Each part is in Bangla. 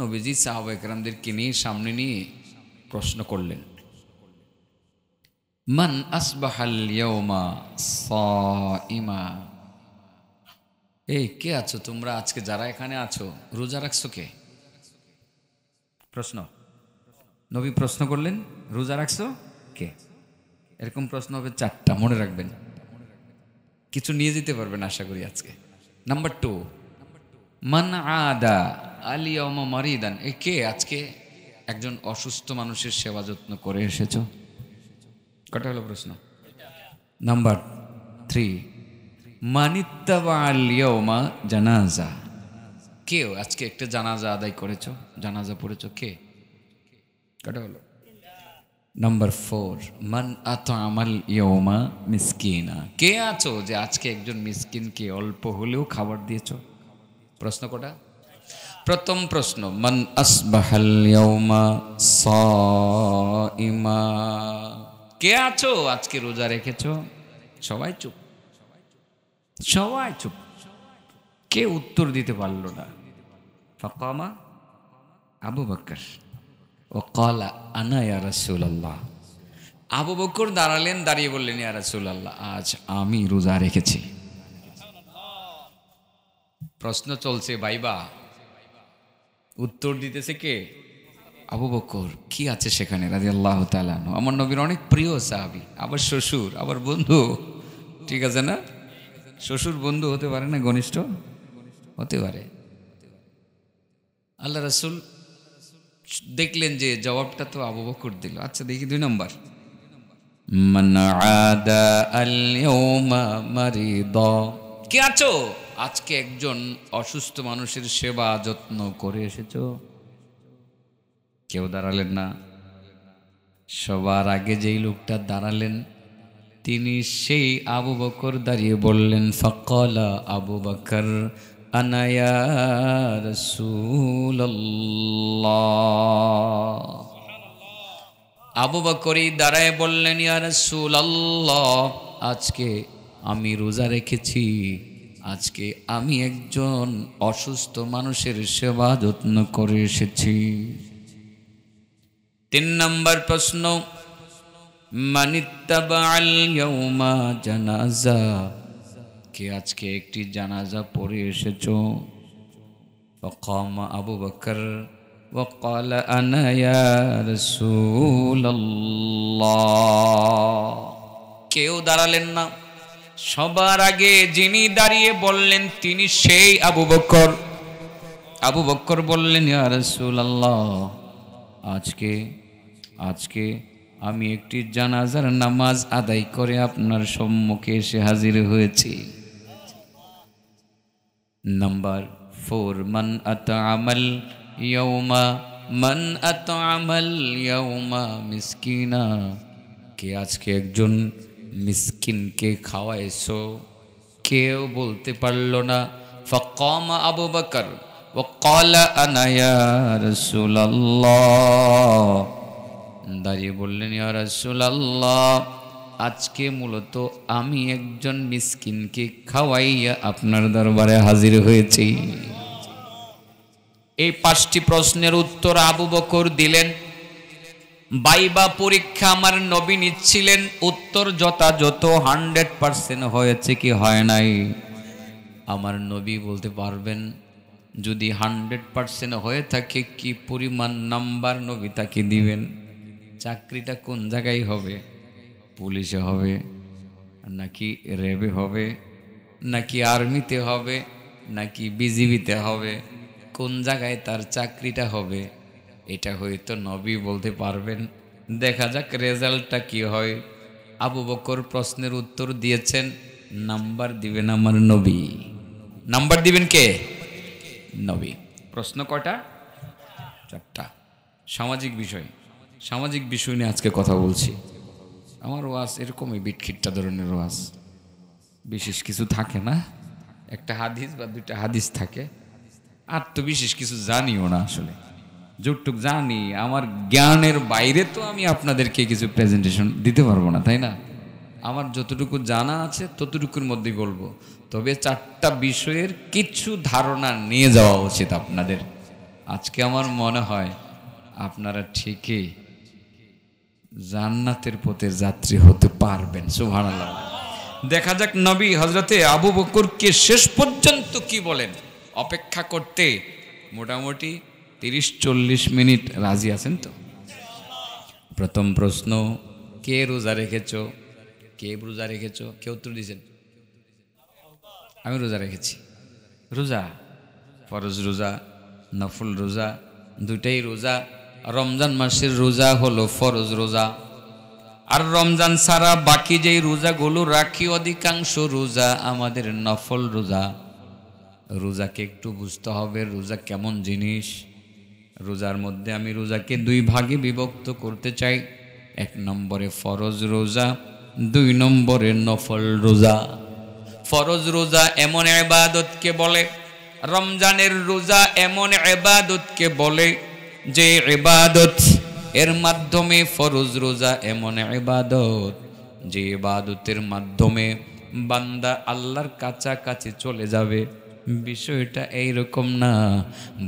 নবীজি সাহাব একরামদেরকে নিয়ে সামনে নিয়ে প্রশ্ন করলেন মান আসবাহাল ইমা এই কে আছো তোমরা আজকে যারা এখানে আছো রোজা রাখছো কে প্রশ্ন নবী প্রশ্ন করলেন রোজা রাখছো কে এরকম প্রশ্ন হবে চারটা মনে রাখবেন কিছু নিয়ে যেতে পারবেন আশা করি আজকে নাম্বার টু মান আদা আলিয়মা মারিদান এ কে আজকে একজন অসুস্থ মানুষের সেবা যত্ন করে এসেছ কটা হলো প্রশ্ন নাম্বার থ্রি মানিত্তাবা আলিয়মা জানাজা কেউ আজকে একটা জানাজা আদায় করেছ জানাজা পড়েছ কে কটা হলো নাম্বার ফোর মান আত আমাল ইয়মা মিসকিনা কে আছো যে আজকে একজন মিসকিনকে অল্প হলেও খাবার দিয়েছো প্রশ্ন কোটা প্রথম প্রশ্ন মন আসবাহাল ইমা কে আছো আজকে রোজা রেখেছ সবাই চুপ সবাই চুপ কে উত্তর দিতে পারল না ফকামা আবু বকর ও কলা আনা ইয়ারসুল্লাহ আবু বকর দাঁড়ালেন দাঁড়িয়ে বললেন ইয়ারসুল্লাহ আজ আমি রোজা রেখেছি প্রশ্ন চলছে বাইবা উত্তর দিতেছে কে আবু বকর কি আছে সেখানে রাজি আল্লাহ তালানো আমার নবীর অনেক প্রিয় সাহাবি আবার শ্বশুর আবার বন্ধু ঠিক আছে না শ্বশুর বন্ধু হতে পারে না ঘনিষ্ঠ হতে পারে আল্লাহ রাসুল দেখলেন যে জবাবটা তো আবু বকর দিল আচ্ছা দেখি দুই নম্বর কে আছো আজকে একজন অসুস্থ মানুষের সেবা যত্ন করে এসেছ কেউ দাঁড়ালেন না সবার আগে যেই লোকটা দাঁড়ালেন তিনি সেই আবু বকর দাঁড়িয়ে বললেন সকল আবু বকর আনায়া রসুল্লাহ আবু বকরি দাঁড়ায় বললেন ইয়ার সুল আজকে আমি রোজা রেখেছি আজকে আমি একজন অসুস্থ মানুষের সেবা যত্ন করে এসেছি তিন নম্বর প্রশ্ন মানিত্তাবাল ইয়ৌমা জানাজা কে আজকে একটি জানাজা পড়ে এসেছ وقام আবু বকর وقال أنا يا কেউ দাঁড়ালেন না সবার আগে যিনি দাঁড়িয়ে বললেন তিনি সেই আবু বক্কর আবু বক্কর বললেন আজকে আজকে আমি একটি জানাজার নামাজ আদায় করে আপনার সম্মুখে এসে হাজির হয়েছি নাম্বার ফোর মান আত আমল ইয়ৌমা মান আত আমল ইয়ৌমা মিসকিনা কে আজকে একজন মিসকিনকে খাওয়াইছো কেউ বলতে পারল না ফকম আবু বকর وقال انا يا দাঁড়িয়ে বললেন রাসূল আল্লাহ আজকে মূলত আমি একজন মিসকিনকে খাওয়াইয়া আপনার দরবারে হাজির হয়েছি এই পাঁচটি প্রশ্নের উত্তর আবু বকর দিলেন বাইবা পরীক্ষা আমার নবী নিচ্ছিলেন উত্তর যথাযথ হান্ড্রেড পারসেন্ট হয়েছে কি হয় নাই আমার নবী বলতে পারবেন যদি হান্ড্রেড পারসেন্ট হয়ে থাকে কি পরিমাণ নাম্বার নবী তাকে দিবেন চাকরিটা কোন জায়গায় হবে পুলিশে হবে নাকি রেবে হবে নাকি আর্মিতে হবে নাকি বিজিবিতে হবে কোন জায়গায় তার চাকরিটা হবে এটা হয়তো নবী বলতে পারবেন দেখা যাক রেজাল্টটা কি হয় আবু বকর প্রশ্নের উত্তর দিয়েছেন নাম্বার দিবেন আমার নবী নাম্বার দিবেন কে নবী প্রশ্ন কটা চারটা সামাজিক বিষয় সামাজিক বিষয় নিয়ে আজকে কথা বলছি আমার ওয়াজ এরকমই বিটখিটটা ধরনের ওয়াজ বিশেষ কিছু থাকে না একটা হাদিস বা দুইটা হাদিস থাকে আর তো বিশেষ কিছু জানিও না আসলে যতটুক জানি আমার জ্ঞানের বাইরে তো আমি আপনাদেরকে কিছু প্রেজেন্টেশন দিতে পারবো না তাই না আমার যতটুকু জানা আছে ততটুকুর মধ্যে বলবো তবে চারটা বিষয়ের কিছু ধারণা নিয়ে যাওয়া উচিত আপনাদের আজকে আমার মনে হয় আপনারা ঠিকই জান্নাতের পথে যাত্রী হতে পারবেন সুভান দেখা যাক নবী হজরতে আবু বকুরকে শেষ পর্যন্ত কি বলেন অপেক্ষা করতে মোটামুটি তিরিশ চল্লিশ মিনিট রাজি আছেন তো প্রথম প্রশ্ন কে রোজা রেখেছ কে রোজা রেখেছ কে উত্তর দিয়েছেন আমি রোজা রেখেছি রোজা ফরজ রোজা নফল রোজা দুটাই রোজা রমজান মাসের রোজা হলো ফরজ রোজা আর রমজান ছাড়া বাকি যেই রোজাগুলো রাখি অধিকাংশ রোজা আমাদের নফল রোজা রোজাকে একটু বুঝতে হবে রোজা কেমন জিনিস রোজার মধ্যে আমি রোজাকে দুই ভাগে বিভক্ত করতে চাই এক নম্বরে ফরজ রোজা দুই নম্বরে নফল রোজা ফরজ রোজা এমন এবাদতকে বলে রমজানের রোজা এমন এবাদতকে বলে যে এবাদত এর মাধ্যমে ফরজ রোজা এমন এবাদত যে এবাদতের মাধ্যমে বান্দা আল্লাহর কাছাকাছি চলে যাবে বিষয়টা এইরকম না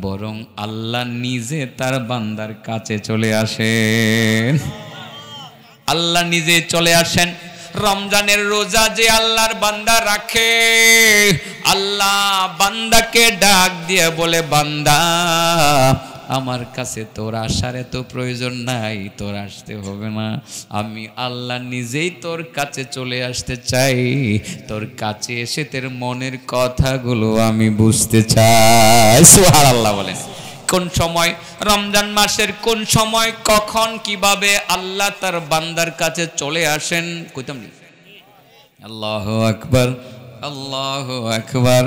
বরং আল্লাহ নিজে তার বান্দার কাছে চলে আসেন আল্লাহ নিজে চলে আসেন রমজানের রোজা যে আল্লাহর বান্দা রাখে আল্লাহ বান্দাকে ডাক দিয়ে বলে বান্দা আমার কাছে তোর আসার এত প্রয়োজন নাই তোর আসতে হবে না আমি আল্লাহ নিজেই তোর কাছে চলে আসতে চাই তোর কাছে এসে তোর মনের কথাগুলো আমি বুঝতে চাই সোহার আল্লাহ বলেন কোন সময় রমজান মাসের কোন সময় কখন কিভাবে আল্লাহ তার বান্দার কাছে চলে আসেন কইতাম আল্লাহ আকবর আল্লাহ আকবর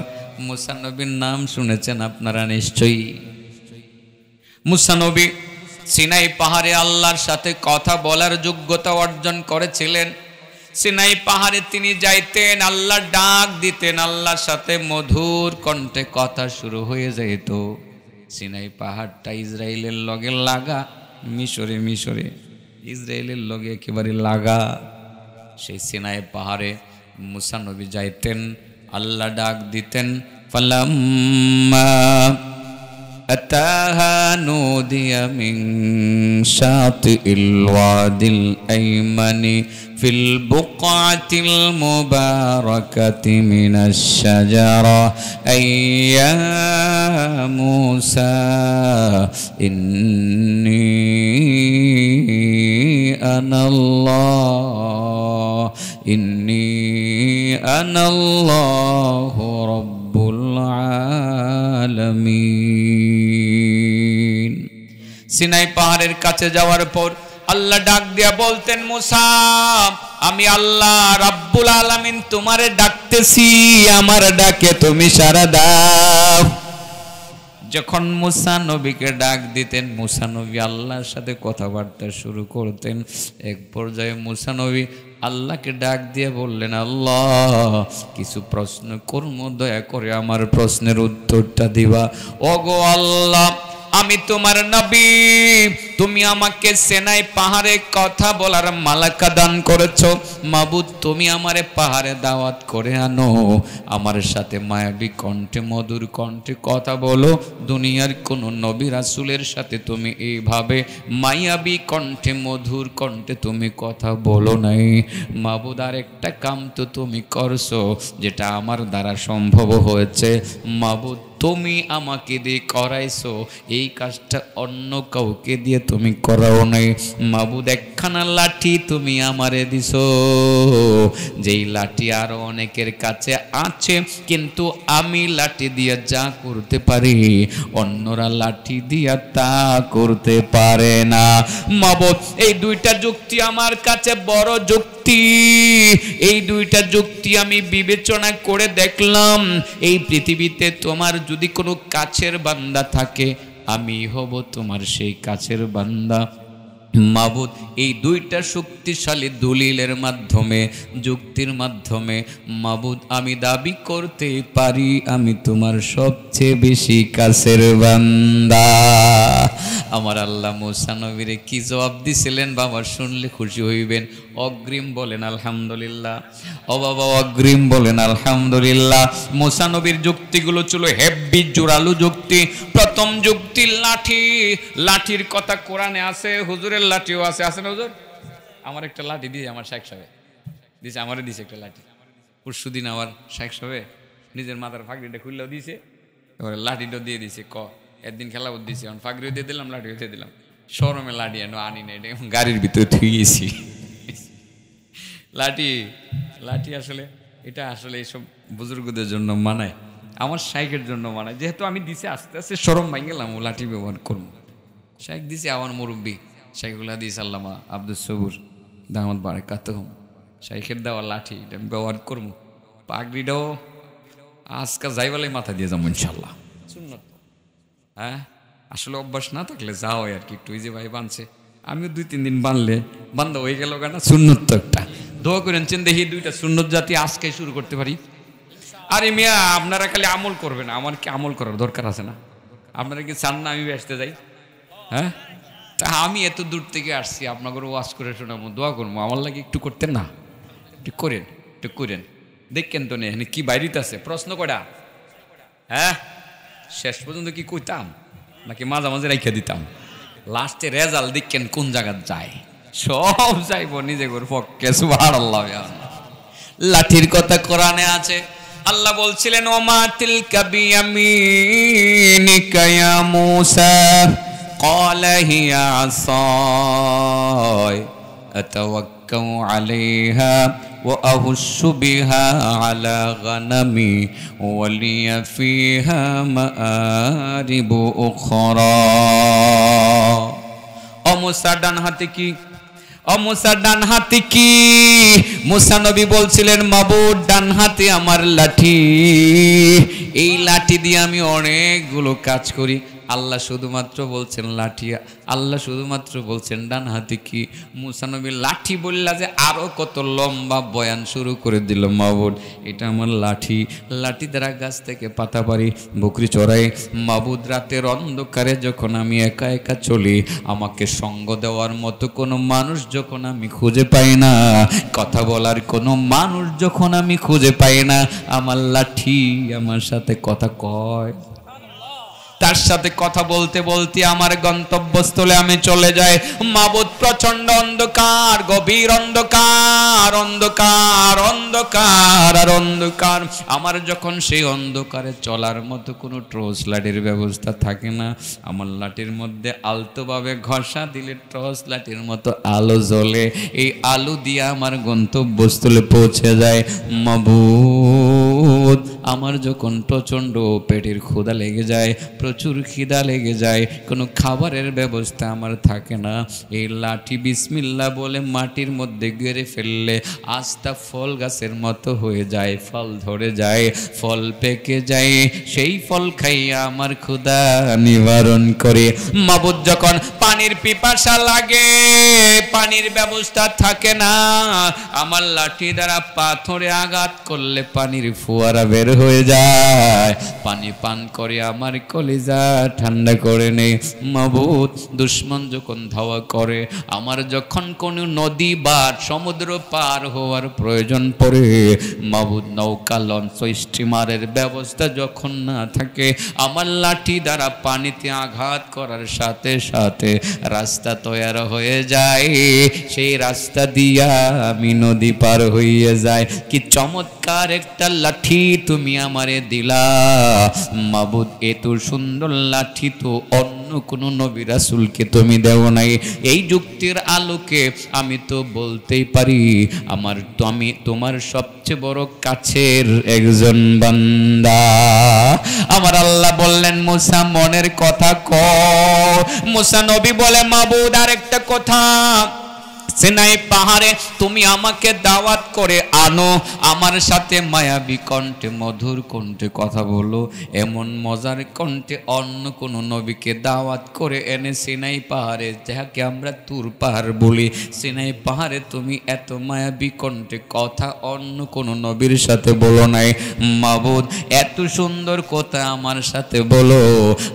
মুসানবীর নাম শুনেছেন আপনারা নিশ্চয়ই মুসানবী সিনাই পাহাড়ে আল্লাহর সাথে কথা বলার যোগ্যতা অর্জন করেছিলেন সিনাই পাহাড়ে তিনি যাইতেন আল্লাহ ডাক দিতেন আল্লাহর সাথে মধুর কণ্ঠে কথা শুরু হয়ে যেত সিনাই পাহাড়টা ইসরায়েলের লগে লাগা মিশরে মিশরে ইসরায়েলের লগে একেবারে লাগা সেই সিনাই পাহাড়ে মুসানবী যাইতেন আল্লাহ ডাক দিতেন ফালাম্মা أتاها نودي من شاطئ الوادي الأيمن في البقعة المباركة من الشجرة أي يا موسى إني أنا الله إني أنا الله رب আলামিন সিনাই পাহাড়ের কাছে যাওয়ার পর আল্লাহ ডাক দিয়া বলতেন মুসা আমি আল্লাহ রাব্বুল আলামিন তোমারে ডাকতেছি আমার ডাকে তুমি সারা দাও যখন মুসা নবীকে ডাক দিতেন মুসা নবী আল্লাহর সাথে কথাবার্তা শুরু করতেন এক পর্যায়ে মুসা নবী আল্লাহকে ডাক দিয়ে বললেন আল্লাহ কিছু প্রশ্ন করম দয়া করে আমার প্রশ্নের উত্তরটা দিবা ওগো আল্লাহ আমি তোমার নবী তুমি আমাকে সেনাই পাহাড়ে কথা বলার মালাকা দান করেছো মাবুদ তুমি আমারে পাহাড়ে দাওয়াত করে আনো আমার সাথে মায়াবী কণ্ঠে মধুর কণ্ঠে কথা বলো দুনিয়ার কোন নবী রাসুলের সাথে তুমি এইভাবে মায়াবী কণ্ঠে মধুর কণ্ঠে তুমি কথা বলো নাই মাবুদ আর একটা কাম তো তুমি করছো যেটা আমার দ্বারা সম্ভব হয়েছে মাবুদ তুমি আমাকে দিয়ে করাইছো এই কাজটা অন্য কাউকে দিয়ে তুমি করাও নাই মাবুদ একখানা লাঠি তুমি আমারে দিছ যেই লাঠি আরো অনেকের কাছে আছে কিন্তু আমি লাঠি দিয়ে যা করতে পারি অন্যরা লাঠি দিয়া তা করতে পারে না মাবত এই দুইটা যুক্তি আমার কাছে বড় যুক্তি এই দুইটা যুক্তি আমি বিবেচনা করে দেখলাম এই পৃথিবীতে তোমার যদি কোনো কাছের বান্দা থাকে আমি হব তোমার সেই কাছের বান্দা মাবুদ এই দুইটা শক্তিশালী দলিলের মাধ্যমে যুক্তির মাধ্যমে মাবুদ আমি দাবি করতে পারি আমি তোমার সবচেয়ে বেশি কাছের বান্দা আমার আল্লাহ মোসানবীরে কি জবাব দিছিলেন বাবা শুনলে খুশি হইবেন অগ্রিম বলেন আলহামদুলিল্লাহ ও বাবা অগ্রিম বলেন আলহামদুলিল্লাহ মোসানবীর যুক্তিগুলো ছিল হেব্বি জোরালু যুক্তি প্রথম যুক্তি লাঠি লাঠির কথা কোরআনে আছে হুজুরের লাঠিও আছে আছে না হুজুর আমার একটা লাঠি দিয়ে আমার শেখ সাহেব দিয়েছে আমারও দিয়েছে একটা লাঠি পরশুদিন আমার শেখ সাহেব নিজের মাথার ফাঁকরিটা খুললেও দিয়েছে এবার লাঠিটাও দিয়ে দিয়েছে ক একদিন খেলা দিয়েছে এখন ফাঁকরিও দিয়ে দিলাম লাঠিও দিয়ে দিলাম শরমে লাঠি এনে আনি না এটা গাড়ির ভিতরে থুইয়েছি লাঠি লাঠি আসলে এটা আসলে এইসব বুজুর্গদের জন্য মানায় আমার শাইকের জন্য মানায় যেহেতু আমি দিছে আস্তে আস্তে সরম ভাঙ্গেলাম গেলাম ও লাঠি ব্যবহার করবো শাইক দিছে আমার মুরব্বী শাইখুল হাদিস আল্লামা আব্দুল সবুর বাড়ে বারাকাতহম শাইখের দেওয়া লাঠি এটা আমি ব্যবহার করবো পাগড়িটাও আজকা বলে মাথা দিয়ে যাবো ইনশাল্লাহ সুন্নত হ্যাঁ আসলে অভ্যাস না থাকলে যা হয় আর কি একটু যে ভাই বানছে আমিও দুই তিন দিন বানলে বান্ধব হয়ে গেল কেন সুন্নত তো একটা দোয়া করেন চেন দেখি দুইটা সুন্নত জাতি আজকে শুরু করতে পারি আরে মিয়া আপনারা খালি আমল করবেন আমার কি আমল করার দরকার আছে না আপনারা কি চান না আমি ব্যস্ত যাই হ্যাঁ তা আমি এত দূর থেকে আসছি আপনাকে ওয়াশ করে শোনাবো দোয়া করবো আমার লাগে একটু করতে না একটু করেন একটু করেন দেখেন তো নে কি বাইরিতে আছে প্রশ্ন করা হ্যাঁ শেষ পর্যন্ত কি করতাম নাকি মাঝে মাঝে রেখে দিতাম লাস্টে রেজাল্ট দেখেন কোন জায়গায় যায় সব যাইব নিজে পক্ষে আল্লাহ লাঠির কথা কোরআনে আছে আল্লাহ বলছিলেন ওমা তিল কাবি আমি নিকায়া মুসা قال هي عصاي أتوكأ عليها وأهش بها على غنمي ولي فيها مآرب أخرى অমুসা ডান হাতে কি অমুসা ডান হাতে কি মুসা বলছিলেন মাবুদ ডান হাতে আমার লাঠি এই লাঠি দিয়ে আমি অনেকগুলো কাজ করি আল্লাহ শুধুমাত্র বলছেন লাঠি আল্লাহ শুধুমাত্র বলছেন ডান হাতে কি মুসানবী লাঠি বললা যে আরও কত লম্বা বয়ান শুরু করে দিল মাবুদ এটা আমার লাঠি লাঠি দ্বারা গাছ থেকে পাতা পারি বকরি চড়াই মাবুদ রাতের অন্ধকারে যখন আমি একা একা চলি আমাকে সঙ্গ দেওয়ার মতো কোনো মানুষ যখন আমি খুঁজে পাই না কথা বলার কোনো মানুষ যখন আমি খুঁজে পাই না আমার লাঠি আমার সাথে কথা কয় তার সাথে কথা বলতে বলতে আমার গন্তব্যস্থলে আমি চলে যাই মাবুদ প্রচন্ড অন্ধকার গভীর অন্ধকার অন্ধকার অন্ধকার আর অন্ধকার আমার যখন সেই অন্ধকারে চলার মতো কোনো টর্চ লাইটের ব্যবস্থা থাকে না আমার লাঠির মধ্যে আলতোভাবে ঘষা দিলে টর্চ লাইটের মতো আলো জ্বলে এই আলো দিয়ে আমার গন্তব্যস্থলে পৌঁছে যায় মাবু মাহবুদ আমার যখন প্রচণ্ড পেটের ক্ষুদা লেগে যায় প্রচুর খিদা লেগে যায় কোনো খাবারের ব্যবস্থা আমার থাকে না এই লাঠি বিসমিল্লা বলে মাটির মধ্যে গেড়ে ফেললে আস্তা ফল গাছের মতো হয়ে যায় ফল ধরে যায় ফল পেকে যায় সেই ফল খাইয়া আমার ক্ষুদা নিবারণ করে মাবুদ যখন পানির পিপাসা লাগে পানির ব্যবস্থা থাকে না আমার লাঠি দ্বারা পাথরে আঘাত করলে পানির ফুয়ার তারা বের হয়ে যায় পানি পান করে আমার কলিজা ঠান্ডা করে নেই মাবুত দুশ্মন যখন ধাওয়া করে আমার যখন কোনো নদী বা সমুদ্র পার হওয়ার প্রয়োজন পড়ে মাবুত নৌকা লঞ্চ স্টিমারের ব্যবস্থা যখন না থাকে আমার লাঠি দ্বারা পানিতে আঘাত করার সাথে সাথে রাস্তা তৈরি হয়ে যায় সেই রাস্তা দিয়া আমি নদী পার হইয়ে যায় কি চমৎকার একটা লাঠি তুমি আমারে দিলা মাবুদ এত সুন্দর লাঠি তো অন্য কোনো নবী রাসুলকে তুমি দেও নাই এই যুক্তির আলোকে আমি তো বলতেই পারি আমার তো আমি তোমার সবচেয়ে বড় কাছের একজন বান্দা আমার আল্লাহ বললেন মুসা মনের কথা ক মুসা নবী বলে মাবুদ আর একটা কথা সেনাই পাহাড়ে তুমি আমাকে দাওয়াত করে আনো আমার সাথে মায়াবী কণ্ঠে মধুর কণ্ঠে কথা বলো এমন মজার কণ্ঠে অন্য কোনো নবীকে দাওয়াত করে এনে সিনাই পাহাড়ে যাকে আমরা তুর পাহাড় বলি সিনাই পাহাড়ে তুমি এত মায়াবী কণ্ঠে কথা অন্য কোনো নবীর সাথে বলো নাই মাবুদ এত সুন্দর কথা আমার সাথে বলো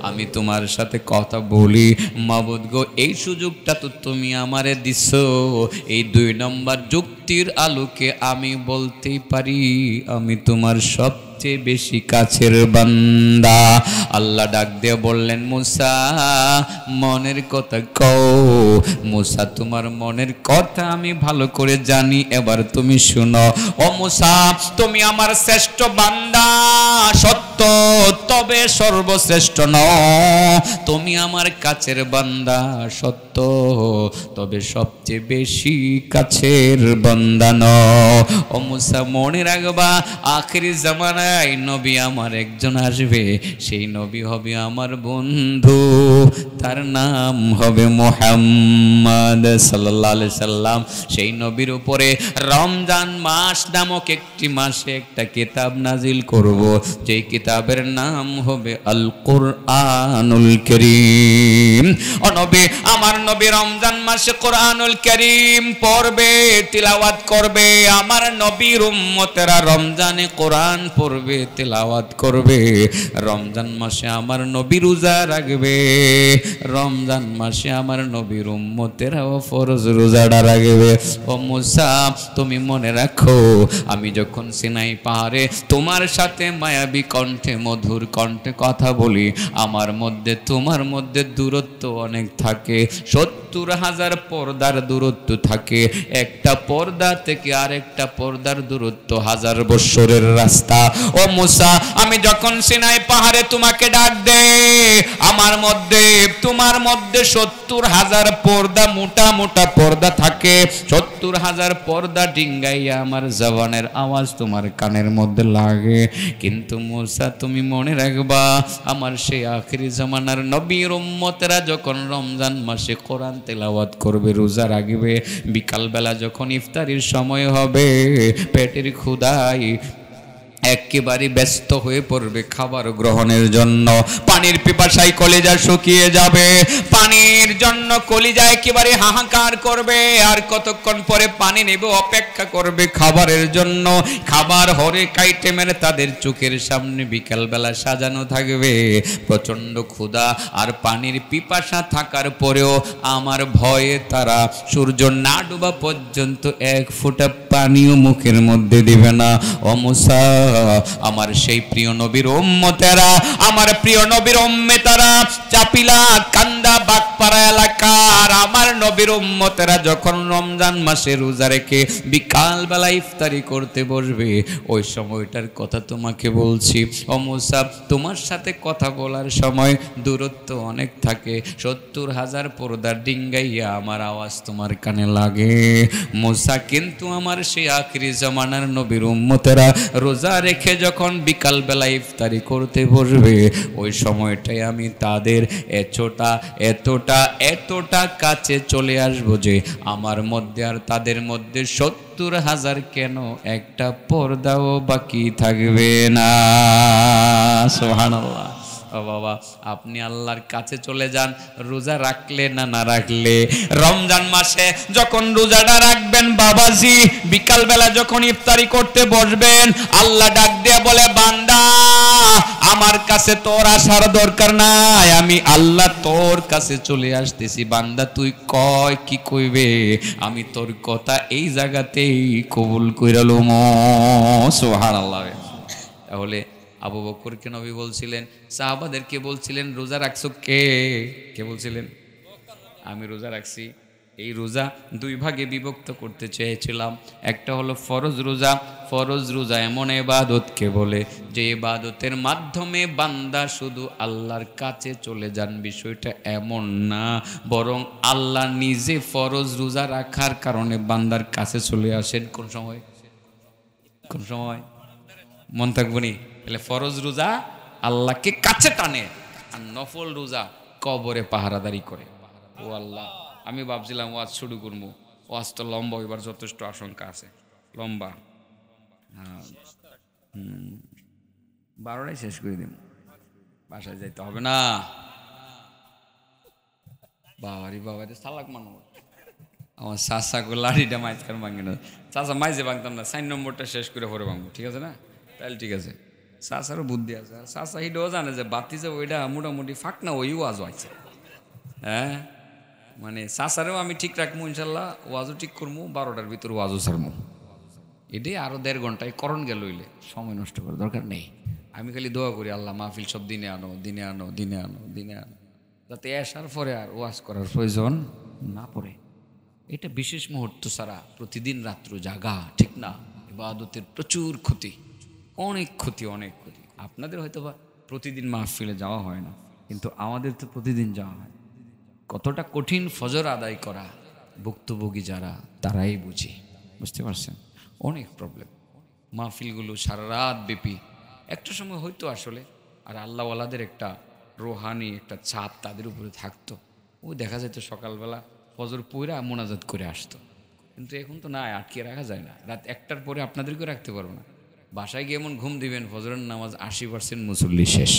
আমি তোমার সাথে কথা বলি মাবুদ গো এই সুযোগটা তো তুমি আমারে দিছো এই দুই নম্বর যুক্তির আলোকে আমি বলতে পারি আমি তোমার সব বেশি কাছের বান্দা আল্লাহ ডাক দিয়ে বললেন মুসা মনের কথা কও মুসা তোমার মনের কথা আমি ভালো করে জানি এবার তুমি শুনো ও মুসা তুমি আমার শ্রেষ্ঠ বান্দা তবে সর্বশ্রেষ্ঠ ন তুমি আমার কাছের বান্দা সত্য তবে সবচেয়ে বেশি কাছের বান্দা ন ও মুসা মনে রাখবা আখরি জামানায় নবী আমার একজন আসবে সেই নবী হবে আমার বন্ধু তার নাম হবে মোহাম্মদ সাল্লাহ সাল্লাম সেই নবীর উপরে রমজান মাস নামক একটি মাসে একটা কেতাব নাজিল করব যেই কিতাব কিতাবের নাম হবে আল কোরআনুল করিম ও নবী আমার নবী রমজান মাসে কোরআনুল করিম পড়বে তিলাওয়াত করবে আমার নবী উম্মতেরা রমজানে কোরআন পড়বে তিলাওয়াত করবে রমজান মাসে আমার নবী রোজা রাখবে রমজান মাসে আমার নবী উম্মতেরাও ফরজ রোজাটা রাখবে ও মুসা তুমি মনে রাখো আমি যখন সিনাই পাহাড়ে তোমার সাথে মায়াবী কণ্ঠ কণ্ঠে মধুর কণ্ঠে কথা বলি আমার মধ্যে তোমার মধ্যে দূরত্ব অনেক থাকে সত্তর হাজার পর্দার দূরত্ব থাকে একটা পর্দা থেকে আরেকটা পর্দার দূরত্ব হাজার বৎসরের রাস্তা ও মুসা আমি যখন সিনাই পাহাড়ে তোমাকে ডাক দে তোমার মধ্যে তোমার মধ্যে সত্তর হাজার পর্দা মোটা মোটা পর্দা থাকে সত্তর হাজার পর্দা ডিঙ্গাইয়া আমার জবানের আওয়াজ তোমার কানের মধ্যে লাগে কিন্তু মোসা তুমি মনে রাখবা আমার সে আখরি জমানার নবী উম্মতেরা যখন রমজান মাসে কোরআন তেলাওয়াত করবে রোজা রাখবে বিকালবেলা যখন ইফতারির সময় হবে পেটের ক্ষুদায় একেবারে ব্যস্ত হয়ে পড়বে খাবার গ্রহণের জন্য পানির পিপাসায় কলিজা শুকিয়ে যাবে পানির জন্য কলিজা একেবারে হাহাকার করবে আর কতক্ষণ পরে পানি নেবে অপেক্ষা করবে খাবারের জন্য খাবার হরে কাইটে মেরে তাদের চোখের সামনে বিকালবেলা সাজানো থাকবে প্রচণ্ড ক্ষুধা আর পানির পিপাসা থাকার পরেও আমার ভয়ে তারা সূর্য না ডুবা পর্যন্ত এক ফুটা পানিও মুখের মধ্যে দেবে না অমসা আমার সেই প্রিয় নবীর উম্মতেরা আমার প্রিয় নবীর ওম্মেতারা চাপিলা কান্দা বাগপাড়া এলাকার আমার নবীর উম্মতেরা যখন রমজান মাসে রোজা রেখে বিকালবেলা ইফতারি করতে বসবে ওই সময়টার কথা তোমাকে বলছি ও মুসাব তোমার সাথে কথা বলার সময় দূরত্ব অনেক থাকে সত্তর হাজার পর্দার ডিঙ্গাইয়া আমার আওয়াজ তোমার কানে লাগে মুসা কিন্তু আমার সেই আখরি জমানার নবীর উম্মতেরা রোজা রেখে যখন বিকালবেলা ইফতারি করতে বসবে ওই সময়টাই আমি তাদের এতটা এতটা এতটা কাছে চলে আসবো যে আমার মধ্যে আর তাদের মধ্যে সত্তর হাজার কেন একটা পর্দাও বাকি থাকবে না সোহানাল্লাহ ও বাবা আপনি আল্লাহর কাছে চলে যান রোজা রাখলে না না রাখলে রমজান মাসে যখন রোজাটা রাখবেন বাবাজি বিকালবেলা যখন ইফতারি করতে বসবেন আল্লাহ ডাক দেয়া বলে বান্দা আমার কাছে তোর আসার দরকার নাই আমি আল্লাহ তোর কাছে চলে আসতেছি বান্দা তুই কয় কি কইবে আমি তোর কথা এই জায়গাতেই কবুল কইরা সোহার আল্লাহ তাহলে আবু বকরকে নবী বলছিলেন সাহাবাদেরকে বলছিলেন রোজা রাখছো কে কে বলছিলেন আমি রোজা রাখছি এই রোজা দুই ভাগে বিভক্ত করতে চেয়েছিলাম একটা হলো ফরজ রোজা ফরজ রোজা এমন এবাদতকে বলে যে এবাদতের মাধ্যমে বান্দা শুধু আল্লাহর কাছে চলে যান বিষয়টা এমন না বরং আল্লাহ নিজে ফরজ রোজা রাখার কারণে বান্দার কাছে চলে আসেন কোন সময় কোন সময় মন থাকবনি তাহলে ফরজ রোজা আল্লাহকে কাছে টানে আর নফল রোজা কবরে পাহারাদারি করে ও আল্লাহ আমি ভাবছিলাম ওয়াজ শুরু করবো ওয়াজ তো লম্বা এবার যথেষ্ট আশঙ্কা আছে লম্বা হ্যাঁ। বারোটাই শেষ করে দিব বাসায় যাইতে হবে না বাবারি এটা সালাক মানুষ আমার করে লাড়িটা মাইজকার ভাঙে না চাষা মাইজে ভাঙতাম না সাইন নম্বরটা শেষ করে পরে ভাঙবো ঠিক আছে না তাহলে ঠিক আছে সাসারও বুদ্ধি আছে আর চাচা হিডেও জানে যে বাতি যে ওইটা মোটামুটি ফাঁক না ওই ওয়াজ আছে হ্যাঁ মানে সাসারেও আমি ঠিক রাখবো ইনশাল্লাহ ওয়াজও ঠিক করবো বারোটার ভিতরে ওয়াজও ছাড়বো এটাই আরও দেড় ঘন্টায় করণ গেল হইলে সময় নষ্ট করার দরকার নেই আমি খালি দোয়া করি আল্লাহ মাহফিল সব দিনে আনো দিনে আনো দিনে আনো দিনে আনো যাতে আসার পরে আর ওয়াজ করার প্রয়োজন না পড়ে এটা বিশেষ মুহূর্ত ছাড়া প্রতিদিন রাত্র জাগা ঠিক না ইবাদতের প্রচুর ক্ষতি অনেক ক্ষতি অনেক ক্ষতি আপনাদের হয়তো বা প্রতিদিন মাহফিলে যাওয়া হয় না কিন্তু আমাদের তো প্রতিদিন যাওয়া হয় কতটা কঠিন ফজর আদায় করা ভুক্তভোগী যারা তারাই বুঝি বুঝতে পারছেন অনেক প্রবলেম মাহফিলগুলো সারা রাত ব্যাপী একটা সময় হয়তো আসলে আর আল্লাহওয়ালাদের একটা রোহানি একটা চাপ তাদের উপরে থাকতো ও দেখা যেত সকালবেলা ফজর পইরা মোনাজাত করে আসতো কিন্তু এখন তো না আটকে রাখা যায় না রাত একটার পরে আপনাদেরকেও রাখতে পারবো না বাসায় গিয়ে এমন ঘুম দিবেন ফজরের নামাজ আশি পার্সেন্ট মুসল্লি শেষ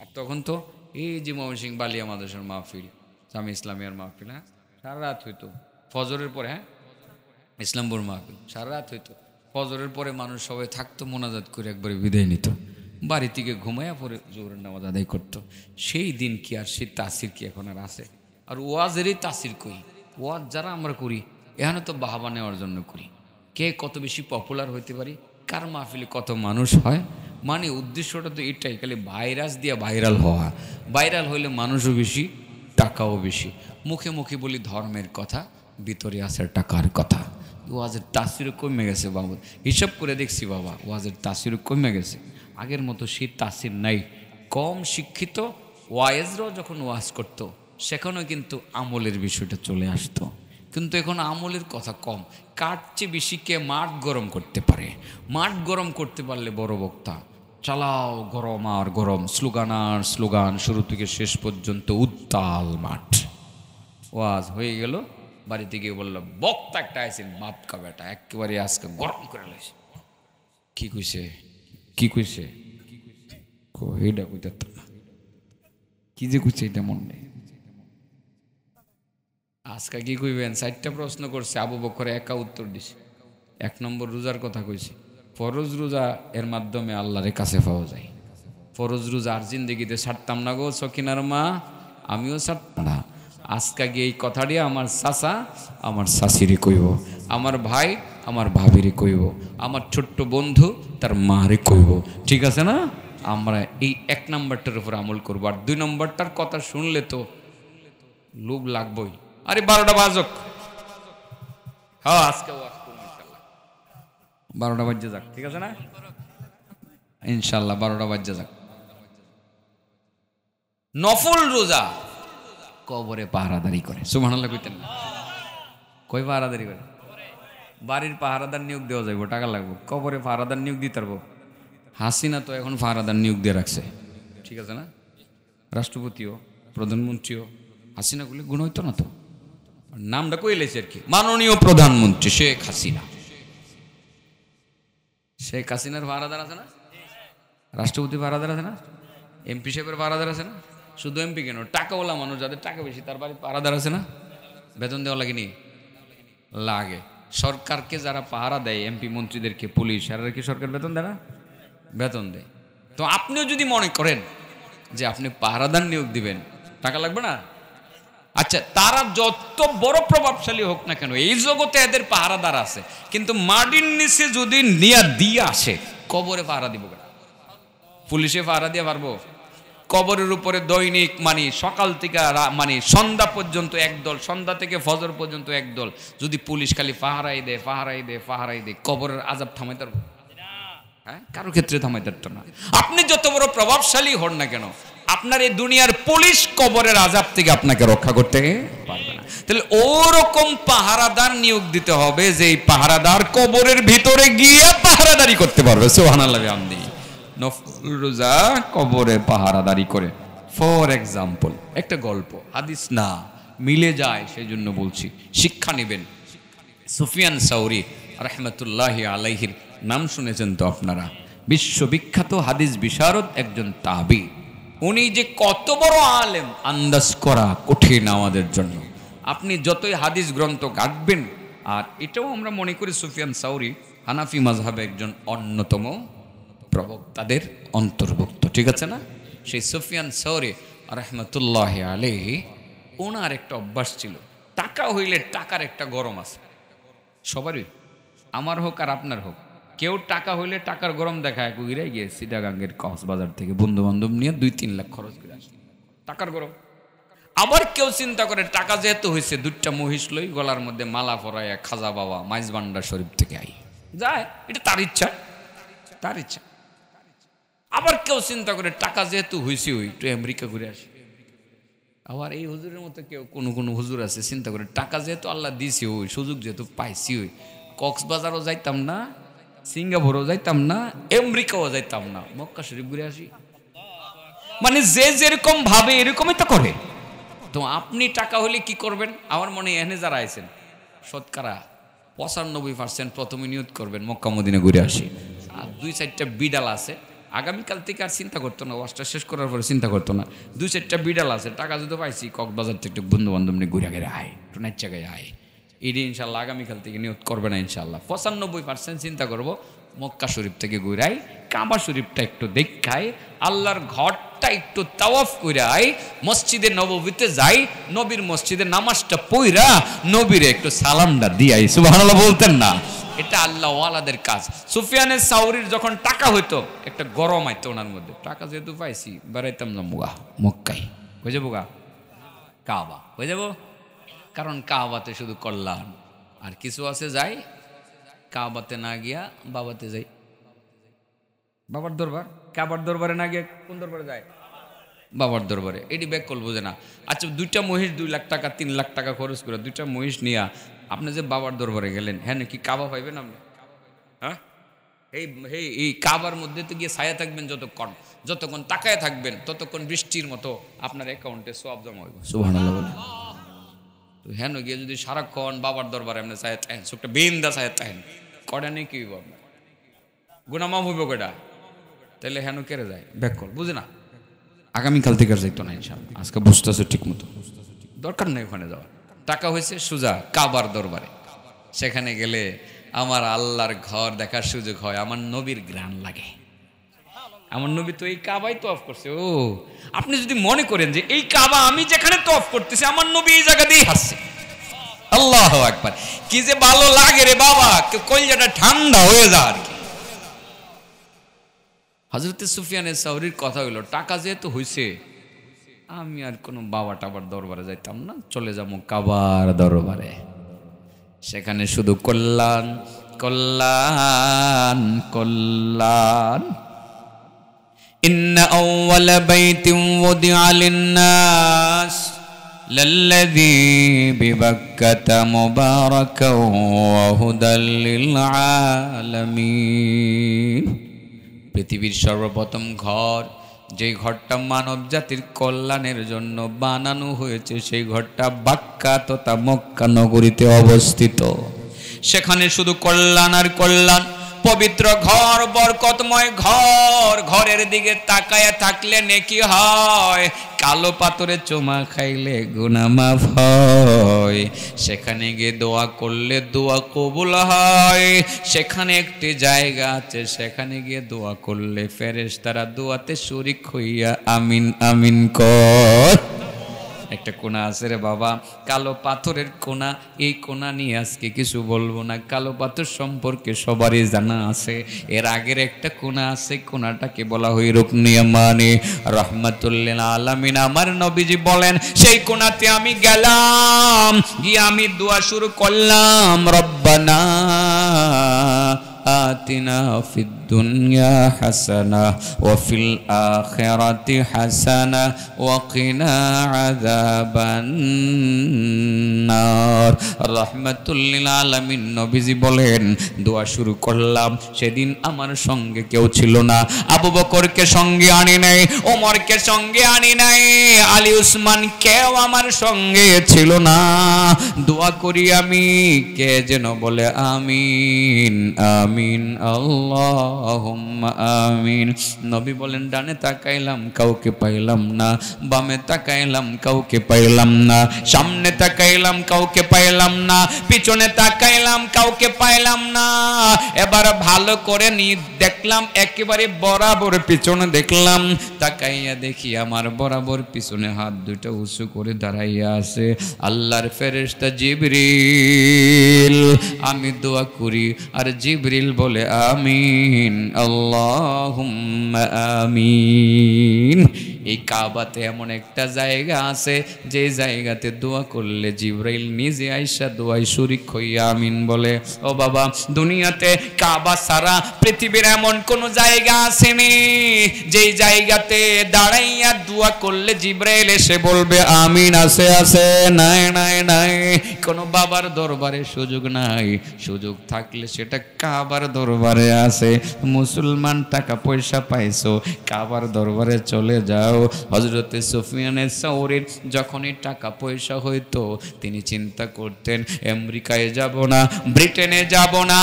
আর তখন তো এই যে মোহন সিং বালিয়া মাদ্রাসার মাহফিল স্বামী ইসলামিয়ার মাহফিল হ্যাঁ সারা রাত হইতো ফজরের পরে হ্যাঁ ইসলামপুর মাহফিল সারা রাত হইতো ফজরের পরে মানুষ সবাই থাকতো মোনাজাত করে একবারে বিদায় নিত বাড়ি থেকে ঘুমাইয়া পরে জোরের নামাজ আদায় করতো সেই দিন কি আর সেই তাসির কি এখন আর আছে আর ওয়াজেরই তাসির করি ওয়াজ যারা আমরা করি এখানে তো বাহাবা নেওয়ার জন্য করি কে কত বেশি পপুলার হইতে পারি কার মাহফিলে কত মানুষ হয় মানে উদ্দেশ্যটা তো এটাই খালি ভাইরাস দিয়ে ভাইরাল হওয়া ভাইরাল হইলে মানুষও বেশি টাকাও বেশি মুখে মুখে বলি ধর্মের কথা ভিতরে আসে টাকার কথা ওয়াজের তাসিরও কমে গেছে বাবু হিসাব করে দেখছি বাবা ওয়াজের তাসিরও কমে গেছে আগের মতো সেই তাসির নাই কম শিক্ষিত ওয়াইজরাও যখন ওয়াজ করত সেখানেও কিন্তু আমলের বিষয়টা চলে আসতো কিন্তু এখন আমলের কথা কম কার চেয়ে বেশি কে মাঠ গরম করতে পারে মাঠ গরম করতে পারলে বড় বক্তা চালাও গরম আর গরম স্লোগান আর স্লোগান শুরু থেকে শেষ পর্যন্ত উত্তাল মাঠ ওয়াজ হয়ে গেল বাড়িতে গিয়ে বললো বক্তা একটা আছে মাপকা বেটা একেবারে আজকে গরম করে লাইছে কি কইছে কি কইছে কইটা কইতে কি যে কইছে এটা মনে নেই আজকে কি কইবেন চারটা প্রশ্ন করছে আবু বকরে একা উত্তর দিছে এক নম্বর রোজার কথা কইছে ফরজ রোজা এর মাধ্যমে আল্লাহরের কাছে পাওয়া যায় ফরজ রোজা আর জিন্দিগিতে ছাড়তাম না গো সকিনার মা আমিও ছাড়তাম না আজকা গিয়ে এই কথাটি আমার চাচা আমার শাশিরই কইব আমার ভাই আমার ভাবিরে কইব আমার ছোট্ট বন্ধু তার মারই কইব ঠিক আছে না আমরা এই এক নম্বরটার উপর আমল করবো আর দুই নম্বরটার কথা শুনলে তো লোভ লাগবই আরে বারোটা বাজক বারোটা বাজে যাক ঠিক আছে না ইনশাল্লাহ বারোটা বাজে যাক নফল রোজা কবরে পাহারাদারি করে সুবহানাল্লাহ কইতেন না কই পাহারাদারি করে বাড়ির পাহারাদার নিয়োগ দেওয়া যাইব টাকা লাগবো কবরে পাহারাদার নিয়োগ দিতে পারবো হাসিনা তো এখন পাহারাদার নিয়োগ দিয়ে রাখছে ঠিক আছে না রাষ্ট্রপতিও প্রধানমন্ত্রীও হাসিনাগুলি গুণ হইতো না তো নামটা কই লেছে আর কি মাননীয় প্রধানমন্ত্রী শেখ হাসিনা শেখ হাসিনার ভাড়াদার আছে না রাষ্ট্রপতি ভাড়াদার আছে না এমপি সাহেবের ভাড়াদার আছে না শুধু এমপি কেন টাকাওয়ালা মানুষ যাদের টাকা বেশি তার বাড়ি পাহারাদার আছে না বেতন দেওয়া লাগেনি লাগে সরকারকে যারা পাহারা দেয় এমপি মন্ত্রীদেরকে পুলিশ আর কি সরকার বেতন দেয় না বেতন দেয় তো আপনিও যদি মনে করেন যে আপনি পাহারাদার নিয়োগ দিবেন টাকা লাগবে না আচ্ছা তারা যত বড় প্রভাবশালী হোক না কেন এই জগতে এদের পাহারাদার আছে কিন্তু মাটির নিচে যদি নিয়া দিয়ে আসে কবরে পাহারা দিব পুলিশে পাহারা দিয়ে পারবো কবরের উপরে দৈনিক মানে সকাল থেকে মানে সন্ধ্যা পর্যন্ত একদল সন্ধ্যা থেকে ফজর পর্যন্ত একদল যদি পুলিশ খালি পাহারাই দেয় পাহারাই দেয় পাহারাই দেয় কবরের আজাব থামাই তার হ্যাঁ কারো ক্ষেত্রে থামাই তার না আপনি যত বড় প্রভাবশালী হন না কেন আপনার এই দুনিয়ার পুলিশ কবরের আজাব থেকে আপনাকে রক্ষা করতে পারবে না তাহলে ওরকম পাহারাদার নিয়োগ দিতে হবে যে এই পাহারাদার কবরের ভিতরে গিয়ে পাহারাদারি করতে পারবে সোহানাল্লাহ আমদি নফল রোজা কবরে পাহারাদারি করে ফর এক্সাম্পল একটা গল্প হাদিস না মিলে যায় সেই জন্য বলছি শিক্ষা নেবেন সুফিয়ান সাউরি রহমতুল্লাহ আলাইহির নাম শুনেছেন তো আপনারা বিশ্ববিখ্যাত হাদিস বিশারদ একজন তাবি উনি যে কত বড় আলেম আন্দাজ করা কঠিন আমাদের জন্য আপনি যতই হাদিস গ্রন্থ কাটবেন আর এটাও আমরা মনে করি সুফিয়ান সাউরি হানাফি মাজহাবে একজন অন্যতম প্রবক্তাদের অন্তর্ভুক্ত ঠিক আছে না সেই সুফিয়ান সৌরি রহমতুল্লাহ আলাইহি ওনার একটা অভ্যাস ছিল টাকা হইলে টাকার একটা গরম আছে সবারই আমার হোক আর আপনার হোক কেউ টাকা হইলে টাকার গরম দেখায় ঘুরে গিয়ে সিটাগাঙ্গের কক্সবাজার থেকে বন্ধু বান্ধব নিয়ে দুই তিন লাখ খরচ করে আসে টাকার গরম আবার কেউ চিন্তা করে টাকা যেহেতু হয়েছে দুইটা মহিষ লই গলার মধ্যে মালা পরাইয়া খাজা বাবা মাইজবান্ডা শরীফ থেকে আই যায় এটা তার ইচ্ছা তার ইচ্ছা আবার কেউ চিন্তা করে টাকা যেহেতু হয়েছে ওই একটু আমেরিকা ঘুরে আসে আবার এই হুজুরের মতো কেউ কোনো কোনো হুজুর আছে চিন্তা করে টাকা যেহেতু আল্লাহ দিয়েছি ওই সুযোগ যেহেতু পাইছি ওই কক্সবাজারও যাইতাম না সিঙ্গাপুরও যাইতাম না আমেরিকাও যাইতাম না মক্কা শরীফ ঘুরে আসি মানে যে যেরকম ভাবে এরকমই তো করে তো আপনি টাকা হলে কি করবেন আমার মনে এনে যারা আছেন শতকরা পঁচানব্বই পার্সেন্ট প্রথমে নিয়োগ করবেন মক্কা মদিনে ঘুরে আসি আর দুই চারটা বিড়াল আছে আগামীকাল থেকে আর চিন্তা করতো না ওয়াশটা শেষ করার পরে চিন্তা করতো না দুই চারটা বিড়াল আছে টাকা যদি পাইছি কক্সবাজার থেকে একটু বন্ধু বান্ধব নিয়ে ঘুরে ঘুরে আয় একটু নাচ্চা গায়ে আয় এটি ইনশাল্লাহ আগামীকাল থেকে নিয়োগ করবে না ইনশাল্লাহ পঁচানব্বই পার্সেন্ট চিন্তা করব মক্কা শরীফ থেকে ঘুরাই কাবা শরীফটা একটু দেখাই আল্লাহর ঘরটা একটু তাওয়াফ করাই মসজিদে নববীতে যাই নবীর মসজিদে নামাজটা পইরা নবীরে একটু সালামটা দিয়াই সুবাহ বলতেন না এটা আল্লাহ ওয়ালাদের কাজ সুফিয়ানের সাউরির যখন টাকা হইতো একটা গরম আইতো ওনার মধ্যে টাকা যেহেতু পাইছি বেড়াইতাম না মুগা মক্কাই বুঝে বুগা কাবা বুঝে কারণ কাহবাতে শুধু কল্যাণ আর কিছু আছে যাই কাবাতে না গিয়া বাবাতে যাই বাবার দরবার কাবার দরবারে না গিয়ে কোন দরবারে যায় বাবার দরবারে এটি ব্যাক করল যে না আচ্ছা দুইটা মহিষ দুই লাখ টাকা তিন লাখ টাকা খরচ করে দুইটা মহিষ নিয়া আপনি যে বাবার দরবারে গেলেন হ্যাঁ কি কাবা পাইবেন আপনি হ্যাঁ এই এই এই কাবার মধ্যে তো গিয়ে ছায়া থাকবেন যতক্ষণ যতক্ষণ টাকায় থাকবেন ততক্ষণ বৃষ্টির মতো আপনার অ্যাকাউন্টে সব জমা হইব সুবহানাল্লাহ হেন গিয়ে যদি সারাক্ষণ বাবার দরবারে এমনি চায় তাহেন সুখটা বিন্দা চায় তাহেন কটা নেই কি বাবা গুণামাম হইব কটা তাহলে হেন কেড়ে যায় ব্যাক কর বুঝে না আগামীকাল থেকে আর যাইতো না ইনশাল আজকে বুঝতেছো ঠিক মতো দরকার নেই ওখানে যাওয়া টাকা হয়েছে সুজা কাবার দরবারে সেখানে গেলে আমার আল্লাহর ঘর দেখার সুযোগ হয় আমার নবীর গ্রাণ লাগে আমার নবী তো এই কাবাই তফ করছে ও আপনি যদি মনে করেন যে এই কাবা আমি যেখানে তফ করতেছি আমার নবী এই জায়গা দিয়েই হাসছে আল্লাহ একবার কি যে ভালো লাগে রে বাবা কলজাটা ঠান্ডা হয়ে যা আর কি হজরত সুফিয়ানের সাউরির কথা হইল টাকা যেহেতু হয়েছে আমি আর কোনো বাবা টাবার দরবারে যাইতাম না চলে যাবো কাবার দরবারে সেখানে শুধু কল্যাণ কল্যাণ কল্যাণ ان اول بيت وضع للناس للذي ببكه مباركا وهدى للعالمين পৃথিবীর সর্বপ্রথম ঘর যেই ঘরটা মানব জাতির কল্যাণের জন্য বানানো হয়েছে সেই ঘরটা বাক্কা তথা মক্কা নগরীতে অবস্থিত সেখানে শুধু কল্যাণ আর কল্যাণ পবিত্র ঘর বরকতময় ঘর ঘরের দিকে তাকায়া থাকলে নেকি হয় কালো পাথরে চুমা খাইলে গুনামাফ হয় সেখানে গিয়ে দোয়া করলে দোয়া কবুল হয় সেখানে একটি জায়গা আছে সেখানে গিয়ে দোয়া করলে ফেরেস তারা দোয়াতে শরিক হইয়া আমিন আমিন কর একটা কোনা আছে রে বাবা কালো পাথরের কোনা এই কোনা নিয়ে আজকে কিছু বলবো না কালো পাথর সম্পর্কে সবারই জানা আছে এর আগের একটা কোনা আছে কোনাটাকে বলা হয় রুকনিয়মানি রহমাতুল্লিন আলমিন আমার নবীজি বলেন সেই কোনাতে আমি গেলাম গিয়ে আমি দোয়া শুরু করলাম রব্বানা آتنا في الدنيا حسنة وفي الآخرة حسنة وقنا عذاب النار رحمة للعالمين নবীজি বলেন দোয়া শুরু করলাম সেদিন আমার সঙ্গে কেউ ছিল না আবু বকরকে সঙ্গে আনি নাই ওমরকে সঙ্গে আনি নাই আলী উসমান কেউ আমার সঙ্গে ছিল না দোয়া করি আমি কে যেন বলে আমিন আমিন আমিন আল্লাহুম্মা আমিন নবী বলেন ডানে তাকাইলাম কাউকে পাইলাম না বামে তাকাইলাম কাউকে পাইলাম না সামনে তাকাইলাম কাউকে পাইলাম না পিছনে তাকাইলাম কাউকে পাইলাম না এবার ভালো করে নি দেখলাম একেবারে বরাবর পিছনে দেখলাম তাকাইয়া দেখি আমার বরাবর পিছনে হাত দুটো উঁচু করে দাঁড়াইয়া আছে আল্লাহর ফেরেস্তা জিবরিল আমি দোয়া করি আর জিবরিল জিল বলে আমিন আল্লাহুম্মা আমিন এই কাবাতে এমন একটা জায়গা আছে যে জায়গাতে দোয়া করলে জিব্রাইল নিজে আইসা দোয়াই শরিক হইয়া আমিন বলে ও বাবা দুনিয়াতে কাবা সারা পৃথিবীর এমন কোনো জায়গা আসেনি যেই জায়গাতে দাঁড়াইয়া দোয়া করলে জিব্রাইল এসে বলবে আমিন আছে আছে নাই নাই নাই কোনো বাবার দরবারে সুযোগ নাই সুযোগ থাকলে সেটা কাবার দরবারে আছে মুসলমান টাকা পয়সা পাইছো কাবার দরবারে চলে যাও দাও হজরতে সুফিয়ানের সাউরের যখনই টাকা পয়সা হইতো তিনি চিন্তা করতেন আমেরিকায় যাব না ব্রিটেনে যাব না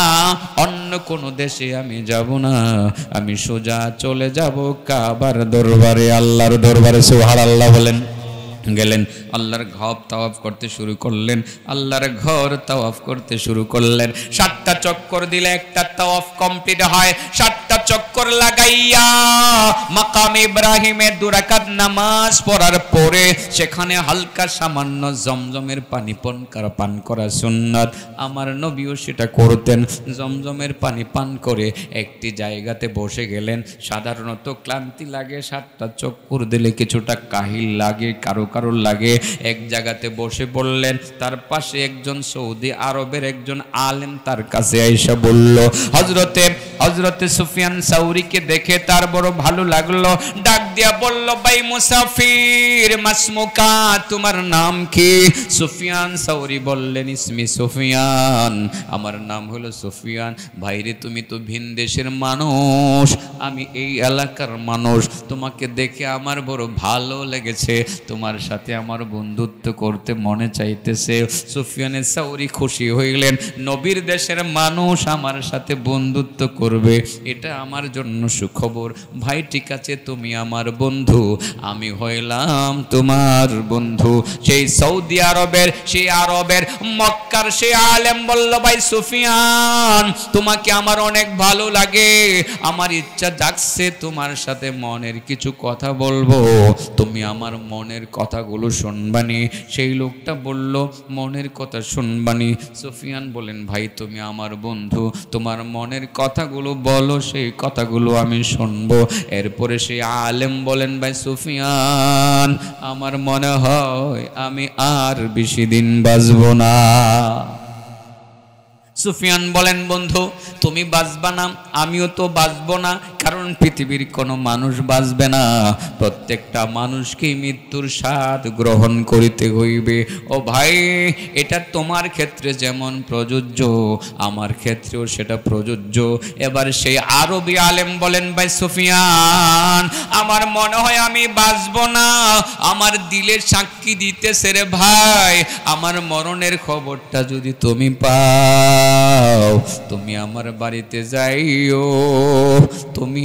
অন্য কোন দেশে আমি যাব না আমি সোজা চলে যাব কাবার দরবারে আল্লাহর দরবারে সোহার আল্লাহ বলেন গেলেন আল্লাহর ঘর তাওয়াফ করতে শুরু করলেন আল্লাহর ঘর তাওয়াফ করতে শুরু করলেন সাতটা চক্কর দিলে একটা তাওয়াফ কমপ্লিট হয় সাতটা চক্কর লাগাইয়া মাকাম ইব্রাহিমের দুরাকাত নামাজ পড়ার পরে সেখানে হালকা সামান্য জমজমের পানি পান পান করা সুন্নাত আমার নবীও সেটা করতেন জমজমের পানি পান করে একটি জায়গাতে বসে গেলেন সাধারণত ক্লান্তি লাগে সাতটা চক্কর দিলে কিছুটা কাহিল লাগে কারো কারো লাগে এক জায়গাতে বসে বললেন তার পাশে একজন সৌদি আরবের একজন আলেম তার কাছে আইসা বলল হজরতে হজরতে সুফিয়ান সাউরিকে দেখে তার বড় ভালো লাগলো ডাক দিয়া বলল ভাই মুসাফির মাসমুকা তোমার নাম কি সুফিয়ান সাউরি বললেন ইসমি সুফিয়ান আমার নাম হলো সুফিয়ান ভাইরে তুমি তো ভিন দেশের মানুষ আমি এই এলাকার মানুষ তোমাকে দেখে আমার বড় ভালো লেগেছে তোমার সাথে আমার বন্ধুত্ব করতে মনে চাইতেছে সুফিয়ানের সাউরি খুশি হইলেন নবীর দেশের মানুষ আমার সাথে বন্ধুত্ব করবে এটা আমার জন্য সুখবর ভাই ঠিক আছে তুমি আমার বন্ধু আমি হইলাম তোমার বন্ধু সেই সৌদি আরবের সেই আরবের মক্কার সে আলেম বলল ভাই সুফিয়ান তোমাকে আমার অনেক ভালো লাগে আমার ইচ্ছা জাগছে তোমার সাথে মনের কিছু কথা বলবো তুমি আমার মনের কথাগুলো শুনবানি সেই লোকটা বলল মনের কথা শুনবানি সুফিয়ান বলেন ভাই তুমি আমার বন্ধু তোমার মনের কথাগুলো বলো সেই কথাগুলো আমি শুনবো এরপরে সেই আলেম বলেন ভাই সুফিয়ান আমার মনে হয় আমি আর বেশি দিন বাঁচব না সুফিয়ান বলেন বন্ধু তুমি বাঁচবা না আমিও তো বাঁচব না কারণ পৃথিবীর কোনো মানুষ বাঁচবে না প্রত্যেকটা মানুষকে মৃত্যুর স্বাদ গ্রহণ করিতে হইবে ও ভাই এটা তোমার ক্ষেত্রে যেমন প্রযোজ্য আমার ক্ষেত্রেও সেটা প্রযোজ্য এবার সেই আরবি আলেম বলেন ভাই সুফিয়ান আমার মনে হয় আমি বাঁচব না আমার দিলের সাক্ষী দিতেছে রে ভাই আমার মরণের খবরটা যদি তুমি পা দাও তুমি আমার বাড়িতে যাইও তুমি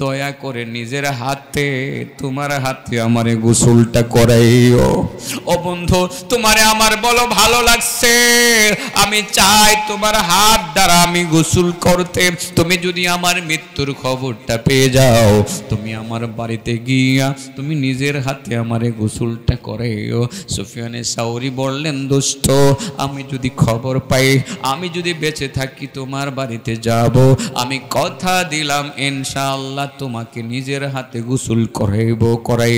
দয়া করে নিজের হাতে তোমার হাতে আমার গোসলটা করাইও ও বন্ধু তোমারে আমার বলো ভালো লাগছে আমি চাই তোমার হাত দ্বারা আমি গোসল করতে তুমি যদি আমার মৃত্যুর খবরটা পেয়ে যাও তুমি আমার বাড়িতে গিয়া তুমি নিজের হাতে আমারে গোসলটা করাইও সুফিয়ানে সাউরি বললেন দোস্ত আমি যদি খবর পাই আমি যদি যদি বেঁচে থাকি তোমার বাড়িতে যাব আমি কথা দিলাম ইনশাআল্লাহ তোমাকে নিজের হাতে গোসল করাইব করাই